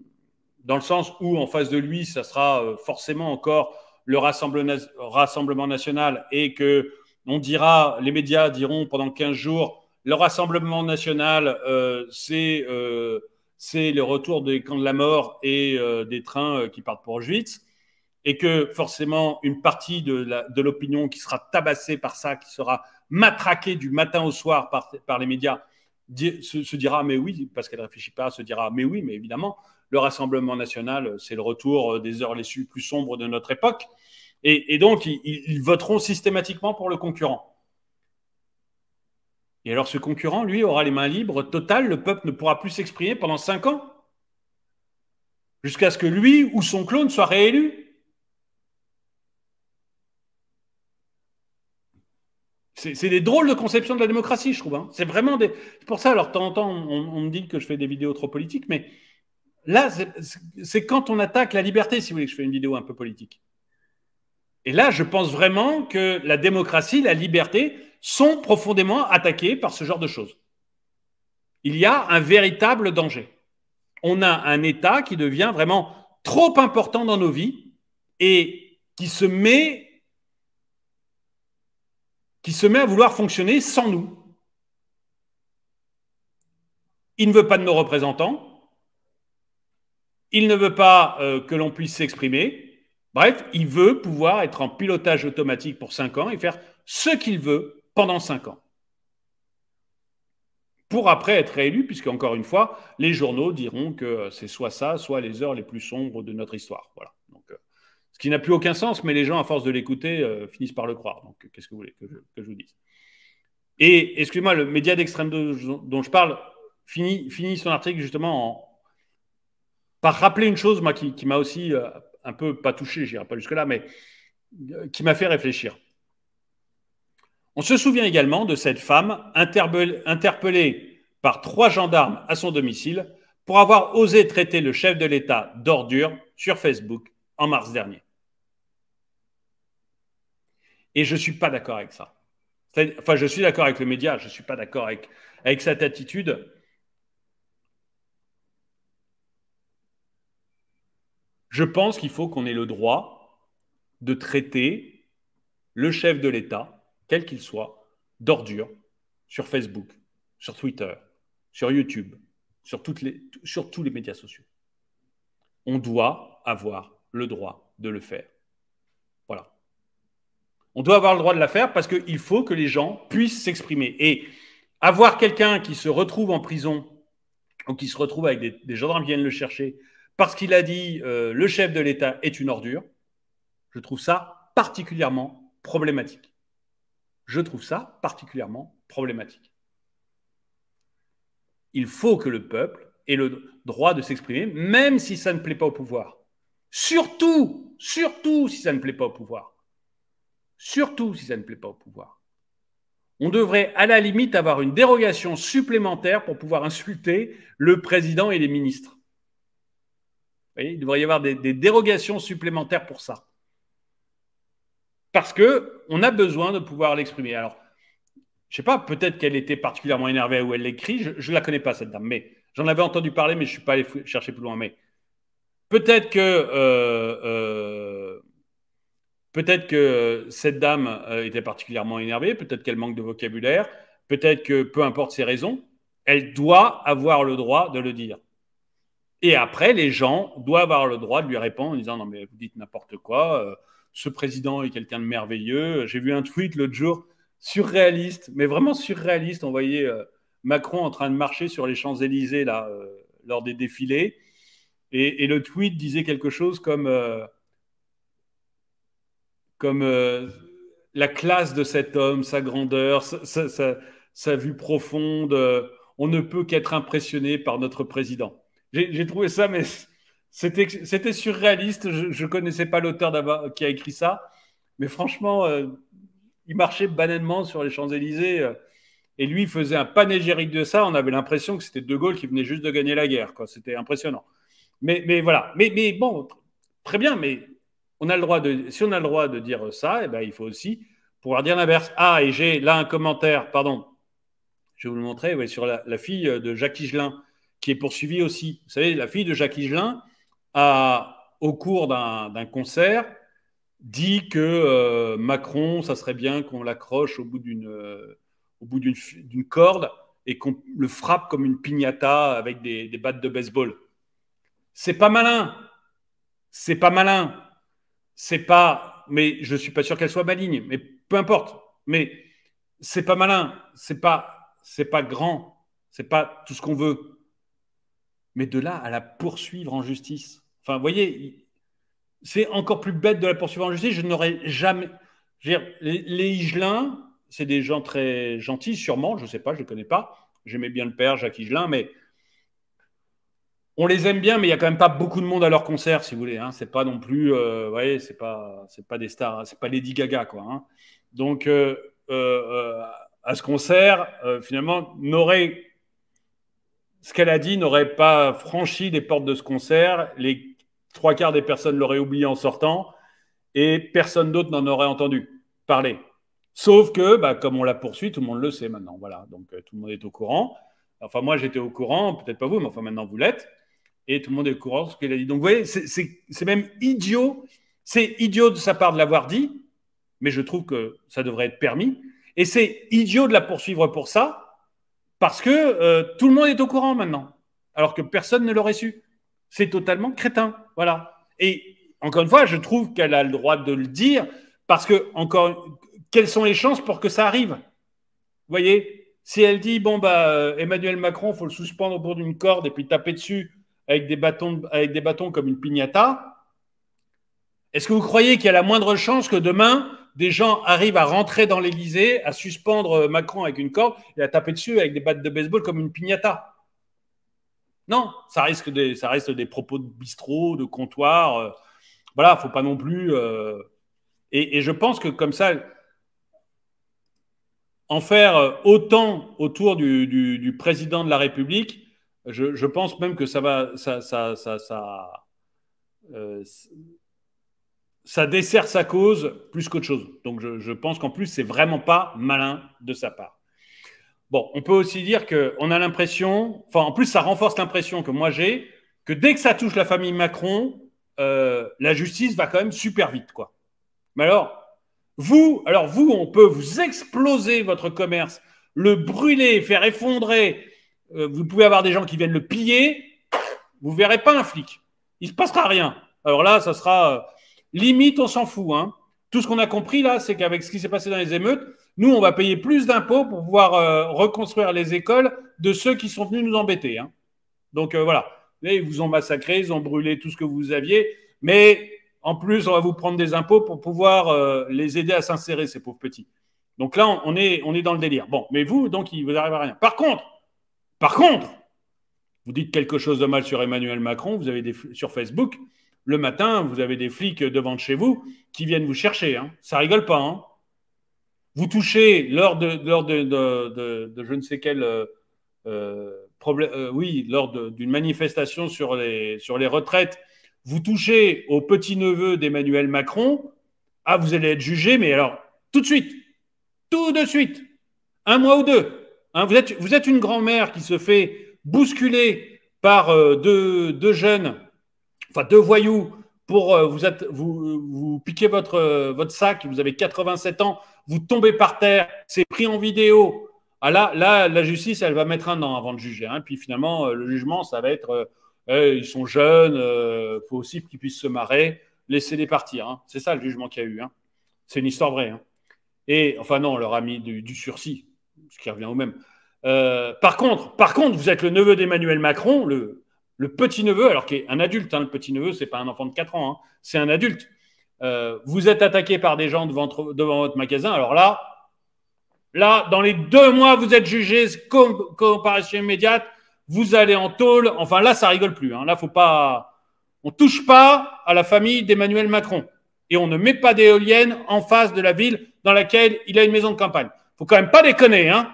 A: dans le sens où en face de lui, ça sera forcément encore le Rassemblement, national et que on dira, les médias diront pendant 15 jours, le Rassemblement national, c'est le retour des camps de la mort et des trains qui partent pour Auschwitz et que forcément une partie de l'opinion qui sera tabassée par ça, qui sera matraquée du matin au soir par, les médias, se, dira mais oui, parce qu'elle ne réfléchit pas, se dira mais oui, mais évidemment, le Rassemblement national, c'est le retour des heures les plus sombres de notre époque. Et, donc, ils, ils voteront systématiquement pour le concurrent. Et alors, ce concurrent, lui, aura les mains libres totales, le peuple ne pourra plus s'exprimer pendant cinq ans, jusqu'à ce que lui ou son clone soit réélu. C'est des drôles de conception de la démocratie, je trouve. Hein. C'est vraiment des. pour ça, alors, de temps en temps, on, on, me dit que je fais des vidéos trop politiques, mais là, c'est quand on attaque la liberté, si vous voulez, que je fais une vidéo un peu politique. Et là, je pense vraiment que la démocratie, la liberté sont profondément attaquées par ce genre de choses. Il y a un véritable danger. On a un État qui devient vraiment trop important dans nos vies et qui se met qui se met à vouloir fonctionner sans nous. Il ne veut pas de nos représentants, il ne veut pas euh, que l'on puisse s'exprimer, bref, il veut pouvoir être en pilotage automatique pour 5 ans et faire ce qu'il veut pendant 5 ans. Pour après être réélu, puisque encore une fois, les journaux diront que c'est soit ça, soit les heures les plus sombres de notre histoire. Voilà. Ce qui n'a plus aucun sens, mais les gens, à force de l'écouter, euh, finissent par le croire. Donc, qu'est-ce que vous voulez que je, vous dise Et, excusez-moi, le média d'extrême dont je parle finit, son article justement par rappeler une chose, moi, qui, m'a aussi euh, un peu, pas touché, je n'irai pas jusque-là, mais euh, qui m'a fait réfléchir. On se souvient également de cette femme interpellée par trois gendarmes à son domicile pour avoir osé traiter le chef de l'État d'ordure sur Facebook en mars dernier. Et je ne suis pas d'accord avec ça. Enfin, je suis d'accord avec le média, je ne suis pas d'accord avec, avec cette attitude. Je pense qu'il faut qu'on ait le droit de traiter le chef de l'État, quel qu'il soit, d'ordure sur Facebook, sur Twitter, sur YouTube, sur, toutes les, sur tous les médias sociaux. On doit avoir le droit de le faire. On doit avoir le droit de la faire parce qu'il faut que les gens puissent s'exprimer. Et avoir quelqu'un qui se retrouve en prison ou qui se retrouve avec des, gendarmes qui viennent le chercher parce qu'il a dit euh, le chef de l'État est une ordure, je trouve ça particulièrement problématique. Je trouve ça particulièrement problématique. Il faut que le peuple ait le droit de s'exprimer, même si ça ne plaît pas au pouvoir. Surtout, surtout si ça ne plaît pas au pouvoir surtout si ça ne plaît pas au pouvoir. On devrait à la limite avoir une dérogation supplémentaire pour pouvoir insulter le président et les ministres. Vous voyez, il devrait y avoir des, dérogations supplémentaires pour ça. Parce qu'on a besoin de pouvoir l'exprimer. Alors, je ne sais pas, peut-être qu'elle était particulièrement énervée où elle l'écrit. Je ne la connais pas, cette dame, mais j'en avais entendu parler, mais je ne suis pas allé chercher plus loin. Mais peut-être que euh, euh, Peut-être que euh, cette dame euh, était particulièrement énervée, peut-être qu'elle manque de vocabulaire, peut-être que peu importe ses raisons, elle doit avoir le droit de le dire. Et après, les gens doivent avoir le droit de lui répondre en disant Non, mais vous dites n'importe quoi, euh, ce président est quelqu'un de merveilleux. J'ai vu un tweet l'autre jour surréaliste, mais vraiment surréaliste. On voyait Macron en train de marcher sur les Champs-Élysées là, lors des défilés. et, le tweet disait quelque chose comme comme euh, la classe de cet homme, sa grandeur, sa, vue profonde. Euh, on ne peut qu'être impressionné par notre président. J'ai trouvé ça, mais c'était surréaliste. Je ne connaissais pas l'auteur qui a écrit ça. Mais franchement, euh, il marchait banalement sur les Champs-Élysées. et lui, il faisait un panégyrique de ça. On avait l'impression que c'était De Gaulle qui venait juste de gagner la guerre. C'était impressionnant. Mais, voilà. Mais, mais bon, très bien. Mais on a le droit de, si on a le droit de dire ça, et eh ben, il faut aussi pouvoir dire l'inverse. Ah, et j'ai là un commentaire, pardon, je vais vous le montrer, sur la, fille de Jacques Higelin, qui est poursuivie aussi. Vous savez, la fille de Jacques Higelin a, au cours d'un concert, dit que euh, Macron, ça serait bien qu'on l'accroche au bout euh, d'une corde et qu'on le frappe comme une piñata avec des, des battes de baseball. C'est pas malin. C'est pas malin c'est pas, mais je suis pas sûr qu'elle soit maligne, mais peu importe. Mais c'est pas malin, c'est pas, c'est pas grand, c'est pas tout ce qu'on veut. Mais de là à la poursuivre en justice. Enfin, vous voyez, c'est encore plus bête de la poursuivre en justice. Je n'aurais jamais. Je veux dire, les, Igelins, c'est des gens très gentils, sûrement. Je sais pas, je les connais pas. J'aimais bien le père Jacques Higelin, mais on les aime bien, mais il n'y a quand même pas beaucoup de monde à leur concert, si vous voulez. Hein. C'est pas non plus, euh, vous c'est pas, pas des stars, c'est pas Lady Gaga, quoi. Hein. Donc, euh, euh, à ce concert, finalement, n'aurait ce qu'elle a dit n'aurait pas franchi les portes de ce concert. Les trois quarts des personnes l'auraient oublié en sortant et personne d'autre n'en aurait entendu parler. Sauf que, bah, comme on la poursuit, tout le monde le sait maintenant. Voilà, donc tout le monde est au courant. Enfin, moi, j'étais au courant, peut-être pas vous, mais enfin, maintenant, vous l'êtes et tout le monde est au courant de ce qu'elle a dit. Donc, vous voyez, c'est même idiot. C'est idiot de sa part de l'avoir dit, mais je trouve que ça devrait être permis. Et c'est idiot de la poursuivre pour ça, parce que euh, tout le monde est au courant maintenant, alors que personne ne l'aurait su. C'est totalement crétin. Voilà. Et encore une fois, je trouve qu'elle a le droit de le dire, parce que, encore, quelles sont les chances pour que ça arrive Vous voyez Si elle dit, bon, bah, euh, Emmanuel Macron, il faut le suspendre au bout d'une corde et puis taper dessus avec des bâtons, avec des bâtons comme une piñata, est-ce que vous croyez qu'il y a la moindre chance que demain, des gens arrivent à rentrer dans l'Élysée, à suspendre Macron avec une corde et à taper dessus avec des battes de baseball comme une piñata Non, ça, risque des, reste des propos de bistrot, de comptoir. Euh, voilà, faut pas non plus. Euh, et, je pense que comme ça, en faire euh, autant autour du, président de la République, je, pense même que ça va, euh, ça, dessert sa cause plus qu'autre chose. Donc je, pense qu'en plus c'est vraiment pas malin de sa part. Bon, on peut aussi dire qu'on a l'impression, enfin en plus ça renforce l'impression que moi j'ai que dès que ça touche la famille Macron, euh, la justice va quand même super vite, quoi. Mais alors, vous, alors vous, on peut vous exploser votre commerce, le brûler, faire effondrer, euh, vous pouvez avoir des gens qui viennent le piller, vous verrez pas un flic. Il se passera rien. Alors là, ça sera euh, limite, on s'en fout. Hein. Tout ce qu'on a compris là, c'est qu'avec ce qui s'est passé dans les émeutes, nous, on va payer plus d'impôts pour pouvoir euh, reconstruire les écoles de ceux qui sont venus nous embêter. Hein. Donc voilà, ils vous ont massacré, ils ont brûlé tout ce que vous aviez, mais en plus, on va vous prendre des impôts pour pouvoir les aider à s'insérer, ces pauvres petits. Donc là, on est, on est dans le délire. Bon, mais vous, donc, il vous arrive à rien. Par contre, par contre, vous dites quelque chose de mal sur Emmanuel Macron, vous avez des sur Facebook, le matin, vous avez des flics devant de chez vous qui viennent vous chercher. Hein. Ça rigole pas. Hein. Vous touchez lors de, de, je ne sais quel euh, euh, problème, euh, oui, lors d'une manifestation sur les, sur les retraites, vous touchez au petit-neveu d'Emmanuel Macron, ah, vous allez être jugé, mais alors, tout de suite, tout de suite, un mois ou deux, Hein, vous, êtes, une grand-mère qui se fait bousculer par euh, deux, jeunes, enfin deux voyous, pour euh, vous, êtes, piquez euh, votre, sac, vous avez 87 ans, vous tombez par terre, c'est pris en vidéo. Ah, là, la justice, elle va mettre un an avant de juger. Hein, puis finalement, le jugement, ça va être ils sont jeunes, il faut aussi qu'ils puissent se marrer, laissez-les partir. Hein. C'est ça le jugement qu'il y a eu. Hein. C'est une histoire vraie. Et enfin, non, on leur a mis du sursis ce qui revient au même. Euh, par, contre, par contre, vous êtes le neveu d'Emmanuel Macron, le, petit-neveu, alors qu'il est un adulte, hein, le petit-neveu, ce n'est pas un enfant de 4 ans, hein, c'est un adulte. Euh, vous êtes attaqué par des gens devant, votre magasin, alors là, là, dans les deux mois, vous êtes jugé, comme comparution immédiate, vous allez en tôle. Enfin, là, ça rigole plus. Hein, là, faut pas. On touche pas à la famille d'Emmanuel Macron. Et on ne met pas d'éoliennes en face de la ville dans laquelle il a une maison de campagne faut quand même pas déconner. Hein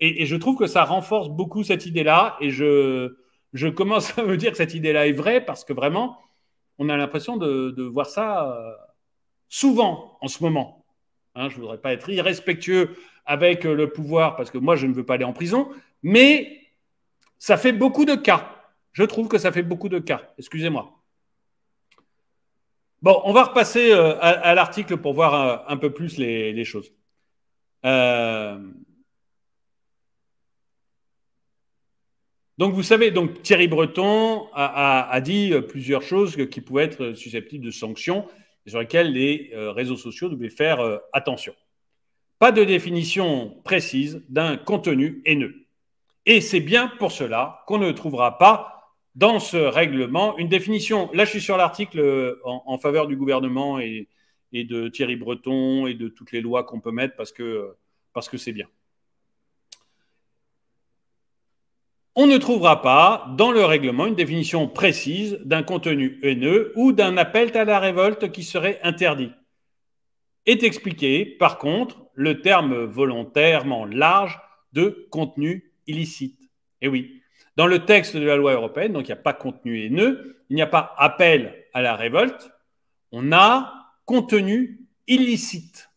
A: et, je trouve que ça renforce beaucoup cette idée-là. Et je, je commence à me dire que cette idée-là est vraie parce que vraiment, on a l'impression de, voir ça euh, souvent en ce moment. Hein, je ne voudrais pas être irrespectueux avec euh, le pouvoir parce que moi, je ne veux pas aller en prison. Mais ça fait beaucoup de cas. Je trouve que ça fait beaucoup de cas. Excusez-moi. Bon, on va repasser euh, à, l'article pour voir un, peu plus les, choses. Euh, donc vous savez, donc Thierry Breton a, dit euh, plusieurs choses qui pouvaient être susceptibles de sanctions sur lesquelles les euh, réseaux sociaux devaient faire attention. Pas de définition précise d'un contenu haineux. Et c'est bien pour cela qu'on ne trouvera pas dans ce règlement une définition. Là, je suis sur l'article en faveur du gouvernement et, et de Thierry Breton et de toutes les lois qu'on peut mettre parce que parce que c'est bien. On ne trouvera pas dans le règlement une définition précise d'un contenu haineux ou d'un appel à la révolte qui serait interdit. Est expliqué, par contre, le terme volontairement large de contenu illicite. Et eh oui, dans le texte de la loi européenne, donc il n'y a pas contenu haineux, il n'y a pas appel à la révolte, on a contenu illicite.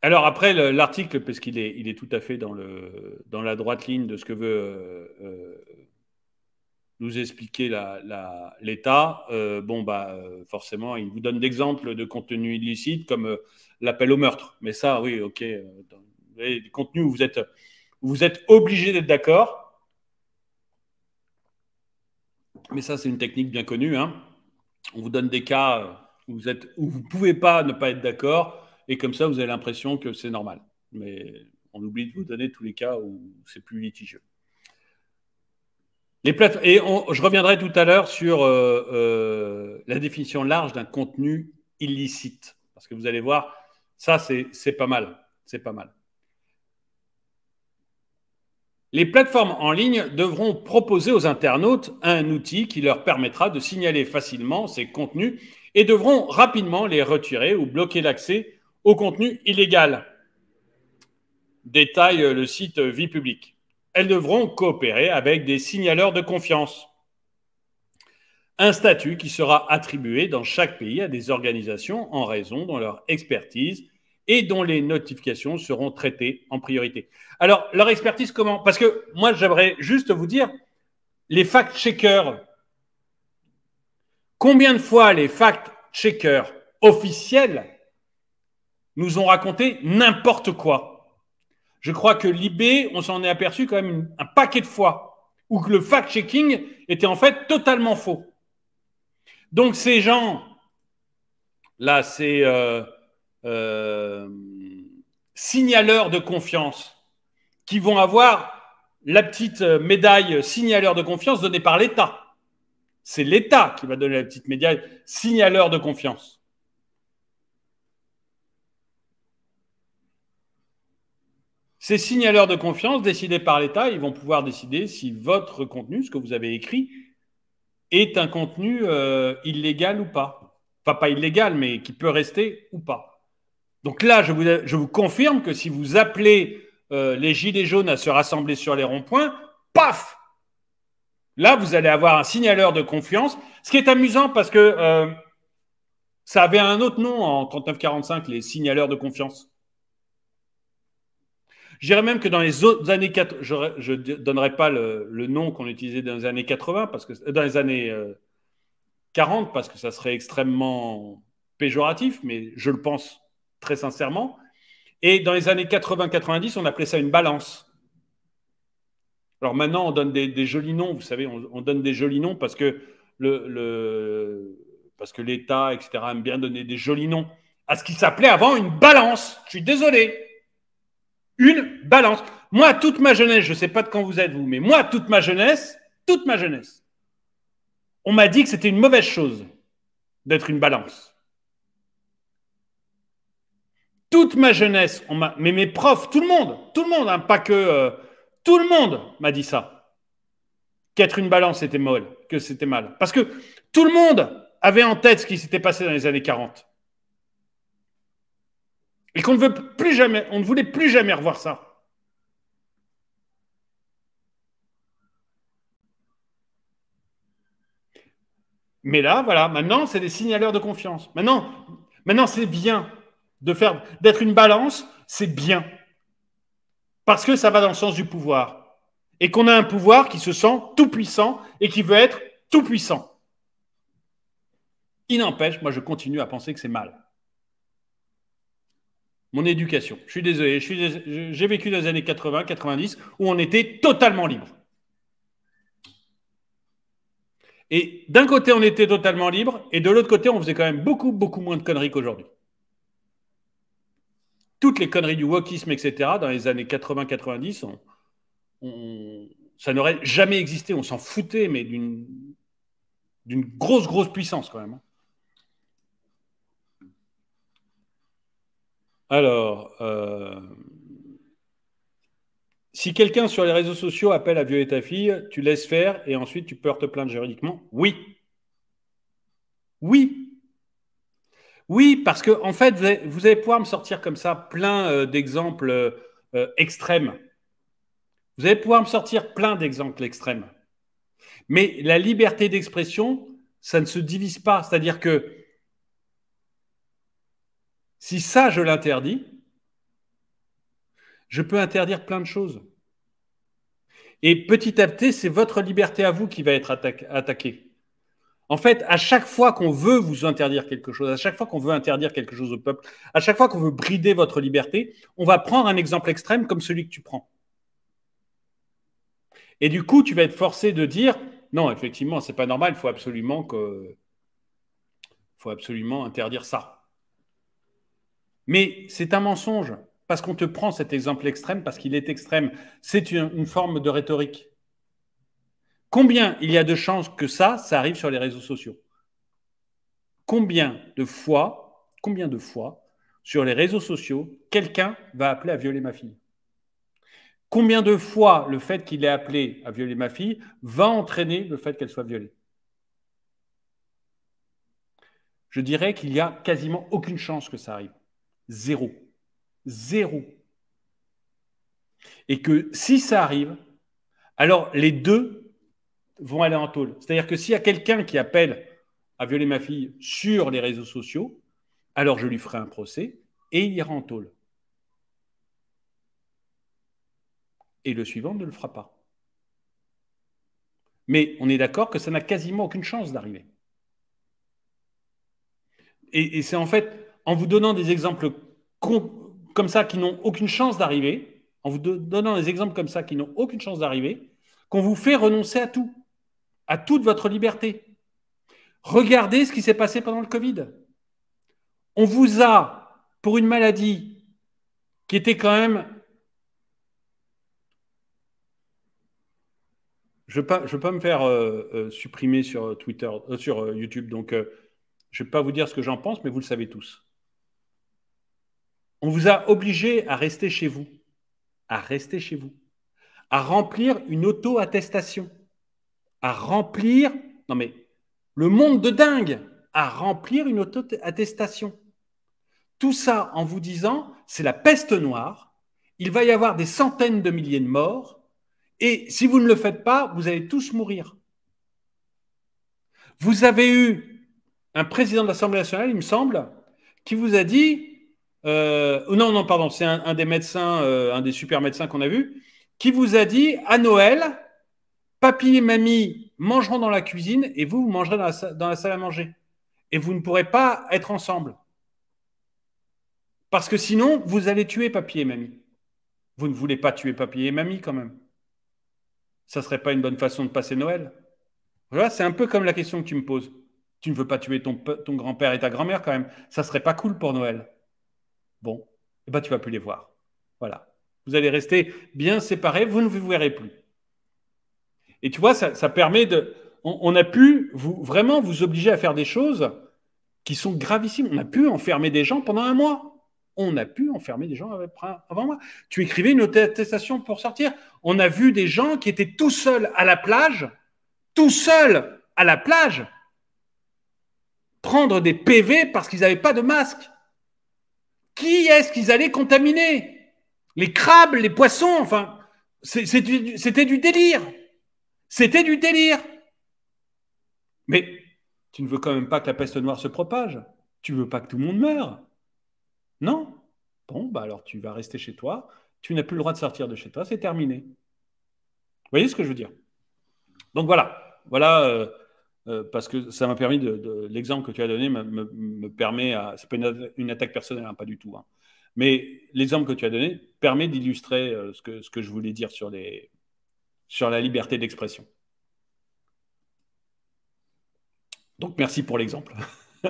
A: Alors après, l'article, parce qu'il est, tout à fait dans, la droite ligne de ce que veut euh, euh, nous expliquer l'État, euh, bon, bah, forcément, il vous donne d'exemples de contenu illicite comme l'appel au meurtre. Mais ça, oui, ok. vous contenus vous êtes, où vous êtes obligé d'être d'accord. Mais ça, c'est une technique bien connue. Hein on vous donne des cas euh, où vous êtes où vous pouvez pas ne pas être d'accord et comme ça vous avez l'impression que c'est normal. Mais on oublie de vous donner tous les cas où c'est plus litigieux. Les et je reviendrai tout à l'heure sur euh, euh, la définition large d'un contenu illicite parce que vous allez voir ça c'est pas mal, c'est pas mal. Les plateformes en ligne devront proposer aux internautes un outil qui leur permettra de signaler facilement ces contenus et devront rapidement les retirer ou bloquer l'accès au contenu illégal. Détaille le site Vie publique. Elles devront coopérer avec des signaleurs de confiance. Un statut qui sera attribué dans chaque pays à des organisations en raison de leur expertise et dont les notifications seront traitées en priorité. Alors, leur expertise, comment Parce que moi, j'aimerais juste vous dire, les fact-checkers, combien de fois les fact-checkers officiels nous ont raconté n'importe quoi Je crois que l'IB, on s'en est aperçu quand même un paquet de fois, où le fact-checking était en fait totalement faux. Donc ces gens, là, c'est... Euh, euh, signaleurs de confiance qui vont avoir la petite euh, médaille signaleur de confiance donnée par l'État. C'est l'État qui va donner la petite médaille signaleur de confiance. Ces signaleurs de confiance décidés par l'État, ils vont pouvoir décider si votre contenu, ce que vous avez écrit, est un contenu euh, illégal ou pas. Enfin, pas illégal, mais qui peut rester ou pas. Donc là, je vous, confirme que si vous appelez euh, les gilets jaunes à se rassembler sur les ronds-points, paf Là, vous allez avoir un signaleur de confiance. Ce qui est amusant parce que euh, ça avait un autre nom en 39-45, les signaleurs de confiance. Je dirais même que dans les autres années 80, je ne donnerai pas le, nom qu'on utilisait dans les années 80, parce que, euh, dans les années 40, parce que ça serait extrêmement péjoratif, mais je le pense très sincèrement. Et dans les années 80-90, on appelait ça une balance. Alors maintenant, on donne des, jolis noms, vous savez, on, donne des jolis noms parce que parce que l'État, etc., aime bien donner des jolis noms à ce qui s'appelait avant une balance. Je suis désolé. Une balance. Moi, toute ma jeunesse, je ne sais pas de quand vous êtes vous, mais moi, toute ma jeunesse, toute ma jeunesse, on m'a dit que c'était une mauvaise chose d'être une balance. Toute ma jeunesse, mais mes profs, tout le monde, tout le monde, hein, pas que euh, tout le monde m'a dit ça. Qu'être une balance était molle. que c'était mal. Parce que tout le monde avait en tête ce qui s'était passé dans les années 40. Et qu'on ne veut plus jamais, on ne voulait plus jamais revoir ça. Mais là, voilà, maintenant, c'est des signaleurs de confiance. Maintenant, maintenant c'est bien de faire d'être une balance, c'est bien. Parce que ça va dans le sens du pouvoir. Et qu'on a un pouvoir qui se sent tout puissant et qui veut être tout puissant. Il n'empêche, moi je continue à penser que c'est mal. Mon éducation. Je suis désolé, j'ai vécu dans les années 80, 90 où on était totalement libre. Et d'un côté, on était totalement libre, et de l'autre côté, on faisait quand même beaucoup, beaucoup moins de conneries qu'aujourd'hui toutes les conneries du wokisme, etc., dans les années 80-90, on, ça n'aurait jamais existé. On s'en foutait, mais d'une grosse, grosse puissance quand même. Alors, euh, si quelqu'un sur les réseaux sociaux appelle à violer ta fille, tu laisses faire et ensuite tu peux te plaindre juridiquement Oui. Oui, oui, parce que en fait, vous allez, pouvoir me sortir comme ça plein euh, d'exemples euh, euh, extrêmes. Vous allez pouvoir me sortir plein d'exemples extrêmes. Mais la liberté d'expression, ça ne se divise pas. C'est-à-dire que si ça, je l'interdis, je peux interdire plein de choses. Et petit à petit, c'est votre liberté à vous qui va être attaquée. En fait, à chaque fois qu'on veut vous interdire quelque chose, à chaque fois qu'on veut interdire quelque chose au peuple, à chaque fois qu'on veut brider votre liberté, on va prendre un exemple extrême comme celui que tu prends. Et du coup, tu vas être forcé de dire non, effectivement, c'est pas normal, il faut absolument que faut absolument interdire ça. Mais c'est un mensonge parce qu'on te prend cet exemple extrême parce qu'il est extrême. C'est une forme de rhétorique. Combien il y a de chances que ça, ça arrive sur les réseaux sociaux Combien de fois, combien de fois sur les réseaux sociaux, quelqu'un va appeler à violer ma fille Combien de fois le fait qu'il ait appelé à violer ma fille va entraîner le fait qu'elle soit violée Je dirais qu'il n'y a quasiment aucune chance que ça arrive. Zéro. Zéro. Et que si ça arrive, alors les deux vont aller en taule. C'est-à-dire que s'il y a quelqu'un qui appelle à violer ma fille sur les réseaux sociaux, alors je lui ferai un procès et il ira en taule. Et le suivant ne le fera pas. Mais on est d'accord que ça n'a quasiment aucune chance d'arriver. Et, et c'est en fait en vous donnant des exemples comme ça qui n'ont aucune chance d'arriver, en vous donnant des exemples comme ça qui n'ont aucune chance d'arriver, qu'on vous fait renoncer à tout à toute votre liberté. Regardez ce qui s'est passé pendant le Covid. On vous a, pour une maladie qui était quand même... Je ne vais, pas me faire euh, euh, supprimer sur Twitter, euh, sur YouTube, donc je ne vais pas vous dire ce que j'en pense, mais vous le savez tous. On vous a obligé à rester chez vous, à rester chez vous, à remplir une auto-attestation à remplir, non mais le monde de dingue, à remplir une auto-attestation. Tout ça en vous disant, c'est la peste noire, il va y avoir des centaines de milliers de morts, et si vous ne le faites pas, vous allez tous mourir. Vous avez eu un président de l'Assemblée nationale, il me semble, qui vous a dit, euh, non, non, pardon, c'est un, des médecins, euh, un des super médecins qu'on a vu, qui vous a dit à Noël, papy et mamie mangeront dans la cuisine et vous, vous mangerez dans la, salle à manger. Et vous ne pourrez pas être ensemble. Parce que sinon, vous allez tuer papy et mamie. Vous ne voulez pas tuer papy et mamie quand même. Ça ne serait pas une bonne façon de passer Noël. Voilà, c'est un peu comme la question que tu me poses. Tu ne veux pas tuer ton, grand-père et ta grand-mère quand même. Ça serait pas cool pour Noël. Bon, et eh ben, tu vas plus les voir. Voilà. Vous allez rester bien séparés, vous ne vous verrez plus. Et tu vois, ça, permet de. On, a pu vous, vraiment vous obliger à faire des choses qui sont gravissimes. On a pu enfermer des gens pendant un mois. On a pu enfermer des gens avant moi. Tu écrivais une attestation pour sortir. On a vu des gens qui étaient tout seuls à la plage, tout seuls à la plage, prendre des PV parce qu'ils n'avaient pas de masque. Qui est-ce qu'ils allaient contaminer Les crabes, les poissons, enfin, c'était du délire. C'était du délire. Mais tu ne veux quand même pas que la peste noire se propage. Tu veux pas que tout le monde meure. Non. Bon, bah alors tu vas rester chez toi. Tu n'as plus le droit de sortir de chez toi. C'est terminé. Vous voyez ce que je veux dire Donc voilà. Voilà. Euh, euh, parce que ça m'a permis de, l'exemple que tu as donné me, permet à n'est pas une, attaque personnelle hein, pas du tout hein. mais l'exemple que tu as donné permet d'illustrer euh, ce, que, ce que je voulais dire sur les sur la liberté d'expression. Donc merci pour l'exemple.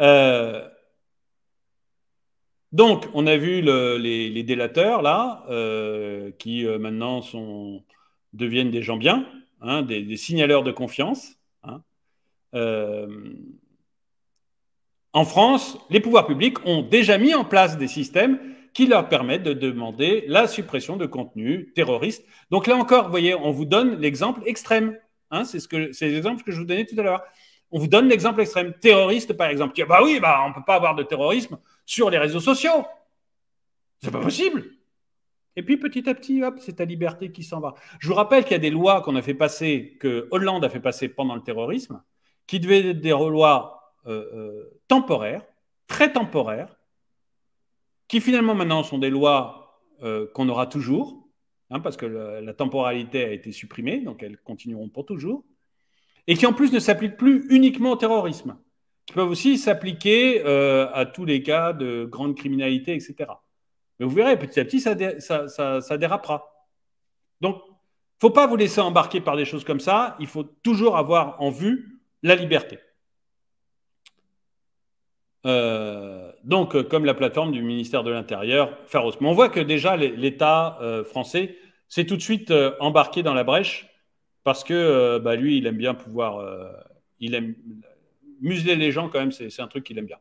A: Euh, donc on a vu les, délateurs là, euh, qui euh, maintenant sont, deviennent des gens bien, hein, des, signaleurs de confiance. Hein. en France, les pouvoirs publics ont déjà mis en place des systèmes qui leur permettent de demander la suppression de contenu terroriste. Donc là encore, vous voyez, on vous donne l'exemple extrême. Hein, c'est ce l'exemple que je vous donnais tout à l'heure. On vous donne l'exemple extrême terroriste par exemple. bah oui, bah on peut pas avoir de terrorisme sur les réseaux sociaux. C'est pas possible. Et puis petit à petit, hop, c'est ta liberté qui s'en va. Je vous rappelle qu'il y a des lois qu'on a fait passer, que Hollande a fait passer pendant le terrorisme, qui devaient être des lois euh, euh, temporaires, très temporaires, qui finalement maintenant sont des lois euh, qu'on aura toujours, hein, parce que la temporalité a été supprimée, donc elles continueront pour toujours, et qui en plus ne s'appliquent plus uniquement au terrorisme, qui peuvent aussi s'appliquer euh, à tous les cas de grande criminalité, etc. Mais vous verrez, petit à petit, ça, dérapera. ça, il ne dérapera. Donc, faut pas vous laisser embarquer par des choses comme ça. Il faut toujours avoir en vue la liberté. Euh, donc, euh, comme la plateforme du ministère de l'Intérieur, Pharos. Mais on voit que déjà, l'État euh, français s'est tout de suite euh, embarqué dans la brèche parce que bah, lui, il aime bien pouvoir. il aime museler les gens quand même, c'est un truc qu'il aime bien.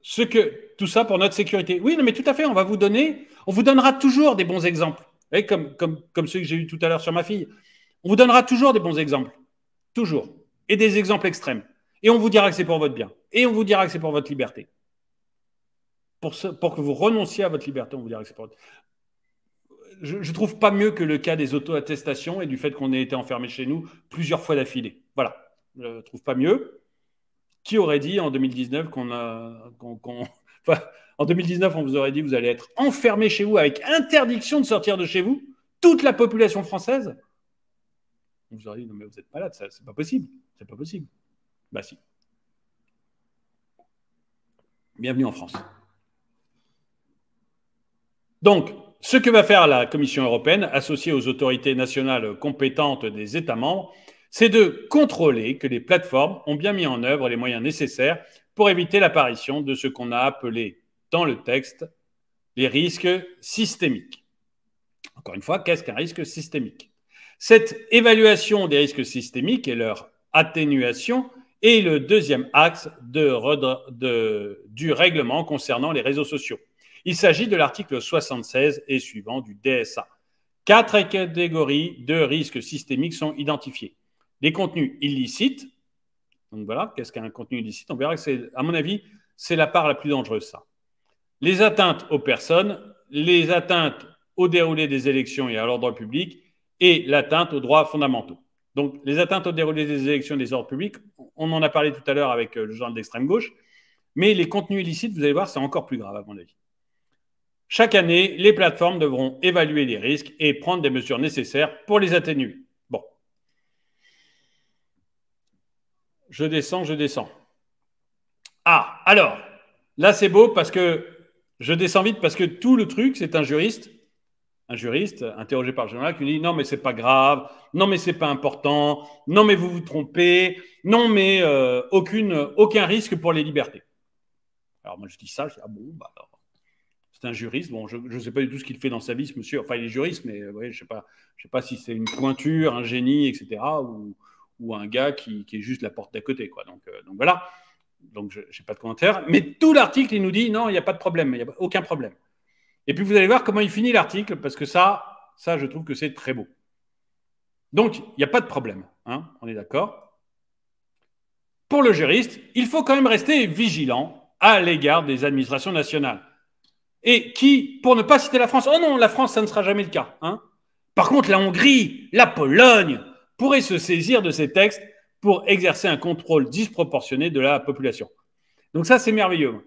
A: ce que, tout ça pour notre sécurité. Oui, non, mais tout à fait, on va vous donner, on vous donnera toujours des bons exemples. comme, ceux que j'ai eu tout à l'heure sur ma fille. On vous donnera toujours des bons exemples. Toujours. Et des exemples extrêmes. Et on vous dira que c'est pour votre bien. Et on vous dira que c'est pour votre liberté. Pour, pour, que vous renonciez à votre liberté, on vous dira que c'est pour votre... Je ne trouve pas mieux que le cas des auto-attestations et du fait qu'on ait été enfermé chez nous plusieurs fois d'affilée. Voilà. Je ne trouve pas mieux. Qui aurait dit en 2019 qu'on a. Enfin, en 2019, on vous aurait dit vous allez être enfermé chez vous avec interdiction de sortir de chez vous, toute la population française. On vous aurait dit non, mais vous êtes malade, ça, c'est pas possible. C'est pas possible. Bah, Bienvenue en France. Donc, ce que va faire la Commission européenne, associée aux autorités nationales compétentes des États membres, c'est de contrôler que les plateformes ont bien mis en œuvre les moyens nécessaires pour éviter l'apparition de ce qu'on a appelé dans le texte les risques systémiques. Encore une fois, qu'est-ce qu'un risque systémique Cette évaluation des risques systémiques et leur atténuation et le deuxième axe du règlement concernant les réseaux sociaux. Il s'agit de l'article 76 et suivant du DSA. Quatre catégories de risques systémiques sont identifiées. Les contenus illicites, donc voilà, qu'est-ce qu'un contenu illicite On verra que c'est, à mon avis, c'est la part la plus dangereuse, ça. Les atteintes aux personnes, les atteintes au déroulé des élections et à l'ordre public, et l'atteinte aux droits fondamentaux. Donc, les atteintes au déroulé des élections des ordres publics, on en a parlé tout à l'heure avec euh, le genre d'extrême gauche, mais les contenus illicites, vous allez voir, c'est encore plus grave à mon avis. Chaque année, les plateformes devront évaluer les risques et prendre des mesures nécessaires pour les atténuer. Bon. Je descends, je descends. Ah, alors, là c'est beau parce que je descends vite parce que tout le truc, c'est un juriste un juriste interrogé par le général, qui dit non mais c'est pas grave, non mais c'est pas important, non mais vous vous trompez, non mais euh, aucune, aucun risque pour les libertés. Alors moi je dis ça, ah bon bah c'est un juriste, bon je ne sais pas du tout ce qu'il fait dans sa vie ce monsieur, enfin il est juriste mais euh, ouais, je sais pas, je sais pas si c'est une pointure, un génie etc ou, un gars qui, est juste la porte d'à côté quoi donc euh, donc voilà donc je n'ai pas de commentaire mais tout l'article il nous dit non il n'y a pas de problème, il n'y a aucun problème. Et puis vous allez voir comment il finit l'article, parce que ça, ça, je trouve que c'est très beau. Donc, il n'y a pas de problème, hein, on est d'accord. Pour le juriste, il faut quand même rester vigilant à l'égard des administrations nationales. Et qui, pour ne pas citer la France, oh non, la France, ça ne sera jamais le cas. Hein Par contre, la Hongrie, la Pologne pourraient se saisir de ces textes pour exercer un contrôle disproportionné de la population. Donc ça, c'est merveilleux.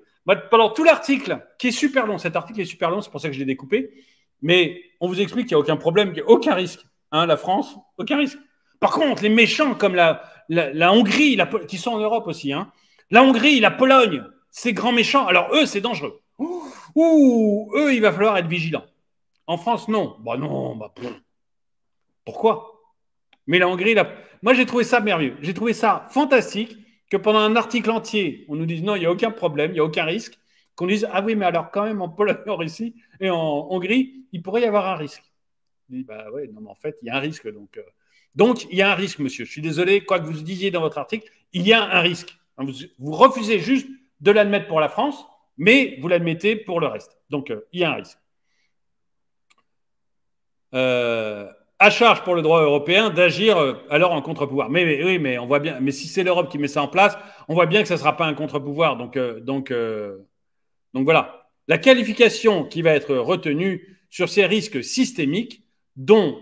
A: Pendant tout l'article, qui est super long, cet article est super long, c'est pour ça que je l'ai découpé, mais on vous explique qu'il n'y a aucun problème, qu'il n'y a aucun risque. Hein, la France, aucun risque. Par contre, les méchants comme la, la, Hongrie, la, qui sont en Europe aussi, hein. la Hongrie, la Pologne, ces grands méchants, alors eux, c'est dangereux. Ouh, eux, il va falloir être vigilant. En France, non. Bah non, bah, pourquoi Mais la Hongrie, moi j'ai trouvé ça merveilleux. J'ai trouvé ça fantastique que pendant un article entier, on nous dise non, il n'y a aucun problème, il n'y a aucun risque, qu'on dise ah oui, mais alors quand même en Pologne, en Russie et en Hongrie, il pourrait y avoir un risque. Il dit bah oui, non, mais en fait, il y a un risque. Donc, euh. donc, il y a un risque, monsieur. Je suis désolé, quoi que vous disiez dans votre article, il y a un risque. Hein, vous, refusez juste de l'admettre pour la France, mais vous l'admettez pour le reste. Donc, euh, il y a un risque. Euh, à charge pour le droit européen d'agir euh, alors en contre-pouvoir. Mais, oui, mais on voit bien. Mais si c'est l'Europe qui met ça en place, on voit bien que ça ne sera pas un contre-pouvoir. Donc, euh, donc, euh, donc voilà. La qualification qui va être retenue sur ces risques systémiques dont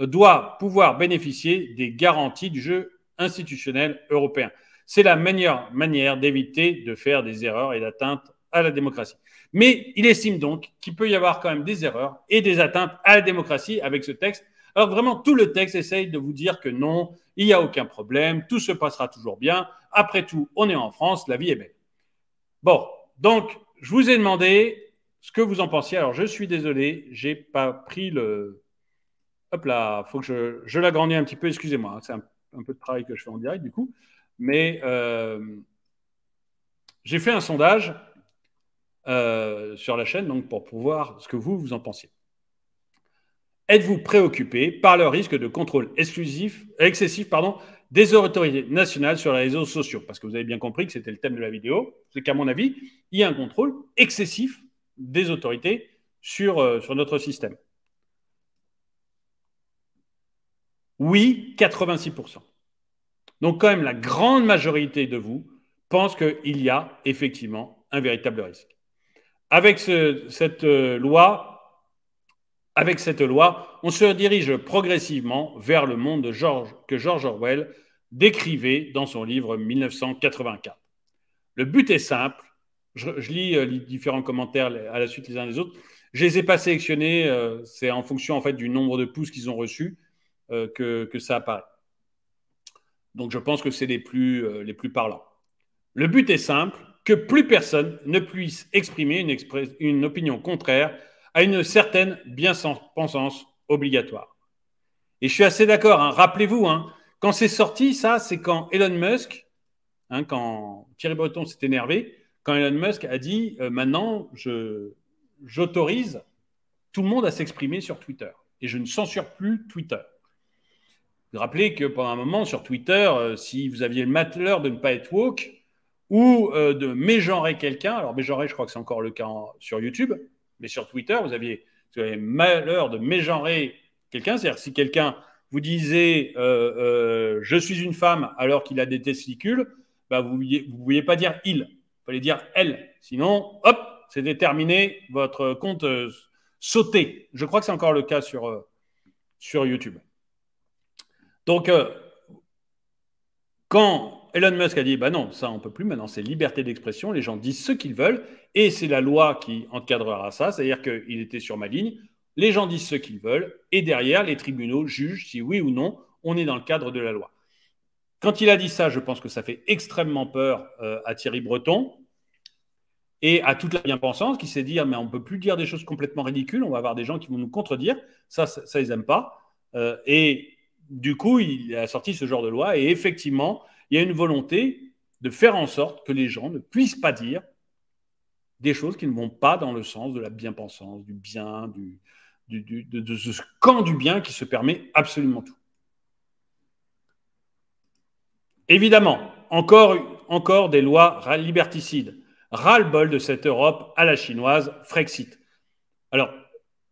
A: doit pouvoir bénéficier des garanties du jeu institutionnel européen. C'est la meilleure manière d'éviter de faire des erreurs et d'atteinte à la démocratie. Mais il estime donc qu'il peut y avoir quand même des erreurs et des atteintes à la démocratie avec ce texte alors vraiment, tout le texte essaye de vous dire que non, il n'y a aucun problème, tout se passera toujours bien. Après tout, on est en France, la vie est belle. Bon, donc, je vous ai demandé ce que vous en pensiez. Alors, je suis désolé, je n'ai pas pris le... Hop là, faut que je, je l'agrandis un petit peu, excusez-moi, hein, c'est un, peu de travail que je fais en direct du coup. Mais euh, j'ai fait un sondage euh, sur la chaîne donc pour pouvoir ce que vous, vous en pensiez. Êtes-vous préoccupé par le risque de contrôle exclusif, excessif pardon, des autorités nationales sur les réseaux sociaux Parce que vous avez bien compris que c'était le thème de la vidéo. C'est qu'à mon avis, il y a un contrôle excessif des autorités sur, euh, sur notre système. Oui, 86%. Donc quand même, la grande majorité de vous pense qu'il y a effectivement un véritable risque. Avec cette euh, loi, avec cette loi, on se dirige progressivement vers le monde George, que George Orwell décrivait dans son livre 1984. Le but est simple. Je, lis euh, les différents commentaires à la suite les uns des autres. Je les ai pas sélectionnés. Euh, c'est en fonction en fait du nombre de pouces qu'ils ont reçus euh, que, ça apparaît. Donc je pense que c'est les plus, les plus parlants. Le but est simple, que plus personne ne puisse exprimer une opinion contraire à une certaine bien-pensance obligatoire. Et je suis assez d'accord. Hein. Rappelez-vous, hein, quand c'est sorti, ça, c'est quand Elon Musk, hein, quand Thierry Breton s'est énervé, quand Elon Musk a dit euh, "Maintenant, maintenant, j'autorise tout le monde à s'exprimer sur Twitter et je ne censure plus Twitter. Vous rappelez que pendant un moment sur Twitter, euh, si vous aviez le malheur de ne pas être woke ou euh, de mégenrer quelqu'un, alors mégenrer, je crois que c'est encore le cas sur YouTube, sur Twitter, vous aviez, malheur de mégenrer quelqu'un. C'est-à-dire, si quelqu'un vous disait euh, euh, je suis une femme alors qu'il a des testicules, bah vous ne pouviez pas dire il, vous fallait dire elle. Sinon, hop, c'est déterminé, votre compte euh, sauté. Je crois que c'est encore le cas sur, sur YouTube. Donc, quand Elon Musk a dit, bah non, ça on peut plus, maintenant c'est liberté d'expression, les gens disent ce qu'ils veulent, et c'est la loi qui encadrera ça, c'est-à-dire qu'il était sur ma ligne, les gens disent ce qu'ils veulent, et derrière, les tribunaux jugent si oui ou non, on est dans le cadre de la loi. Quand il a dit ça, je pense que ça fait extrêmement peur euh, à Thierry Breton et à toute la bien-pensance qui s'est dit ah, mais on ne peut plus dire des choses complètement ridicules, on va avoir des gens qui vont nous contredire, ça, ça, ils n'aiment pas. Euh, et du coup, il a sorti ce genre de loi et effectivement, il y a une volonté de faire en sorte que les gens ne puissent pas dire des choses qui ne vont pas dans le sens de la bien-pensance, du bien, du, de, ce camp du bien qui se permet absolument tout. Évidemment, encore, encore des lois liberticides. Ras-le-bol de cette Europe à la chinoise, Frexit. Alors,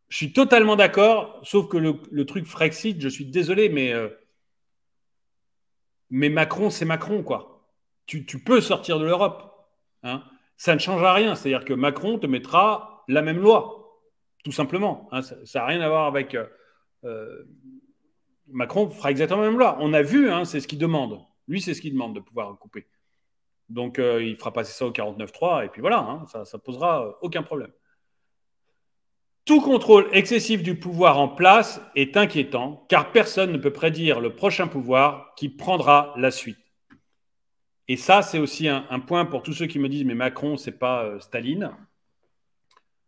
A: je suis totalement d'accord, sauf que le, truc Frexit, je suis désolé, mais euh, mais Macron, c'est Macron, quoi. Tu, peux sortir de l'Europe. Hein. Ça ne changera rien. C'est-à-dire que Macron te mettra la même loi, tout simplement. Hein. Ça n'a rien à voir avec. Euh, euh, Macron fera exactement la même loi. On a vu, hein, c'est ce qu'il demande. Lui, c'est ce qu'il demande de pouvoir couper. Donc, euh, il fera passer ça au 49.3, et puis voilà, ça ne posera aucun problème. Tout contrôle excessif du pouvoir en place est inquiétant car personne ne peut prédire le prochain pouvoir qui prendra la suite. Et ça, c'est aussi un, point pour tous ceux qui me disent mais Macron, n'est pas euh, Staline.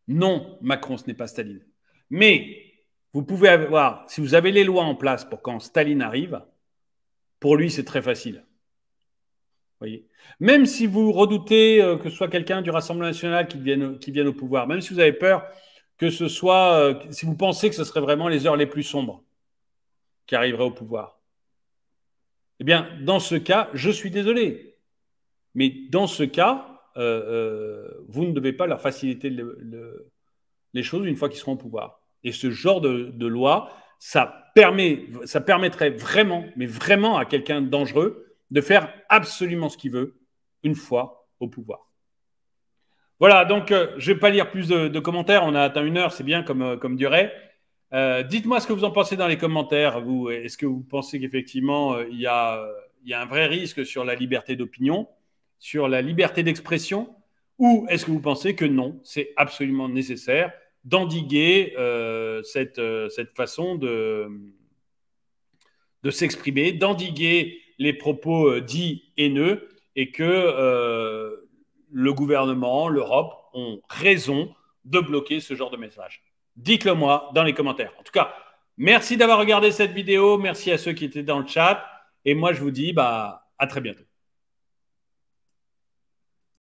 A: Non, Macron, ce n'est pas Staline. Mais vous pouvez avoir, si vous avez les lois en place pour quand Staline arrive, pour lui, c'est très facile. Voyez même si vous redoutez euh, que ce soit quelqu'un du Rassemblement national qui vienne au pouvoir, même si vous avez peur, que ce soit, euh, si vous pensez que ce serait vraiment les heures les plus sombres qui arriveraient au pouvoir, eh bien, dans ce cas, je suis désolé, mais dans ce cas, euh, euh, vous ne devez pas leur faciliter les choses une fois qu'ils seront au pouvoir. Et ce genre de, loi, ça, permet, ça permettrait vraiment, mais vraiment à quelqu'un de dangereux de faire absolument ce qu'il veut une fois au pouvoir. Voilà, donc euh, je ne vais pas lire plus de, commentaires. On a atteint une heure, c'est bien comme, euh, comme durée. Euh, dites-moi ce que vous en pensez dans les commentaires. Est-ce que vous pensez qu'effectivement, il y, a un vrai risque sur la liberté d'opinion, sur la liberté d'expression Ou est-ce que vous pensez que non, c'est absolument nécessaire d'endiguer cette, cette, façon de, de s'exprimer, d'endiguer les propos dits haineux et que le gouvernement, l'Europe ont raison de bloquer ce genre de message. Dites-le moi dans les commentaires. En tout cas, merci d'avoir regardé cette vidéo. Merci à ceux qui étaient dans le chat. Et moi, je vous dis bah, à très bientôt.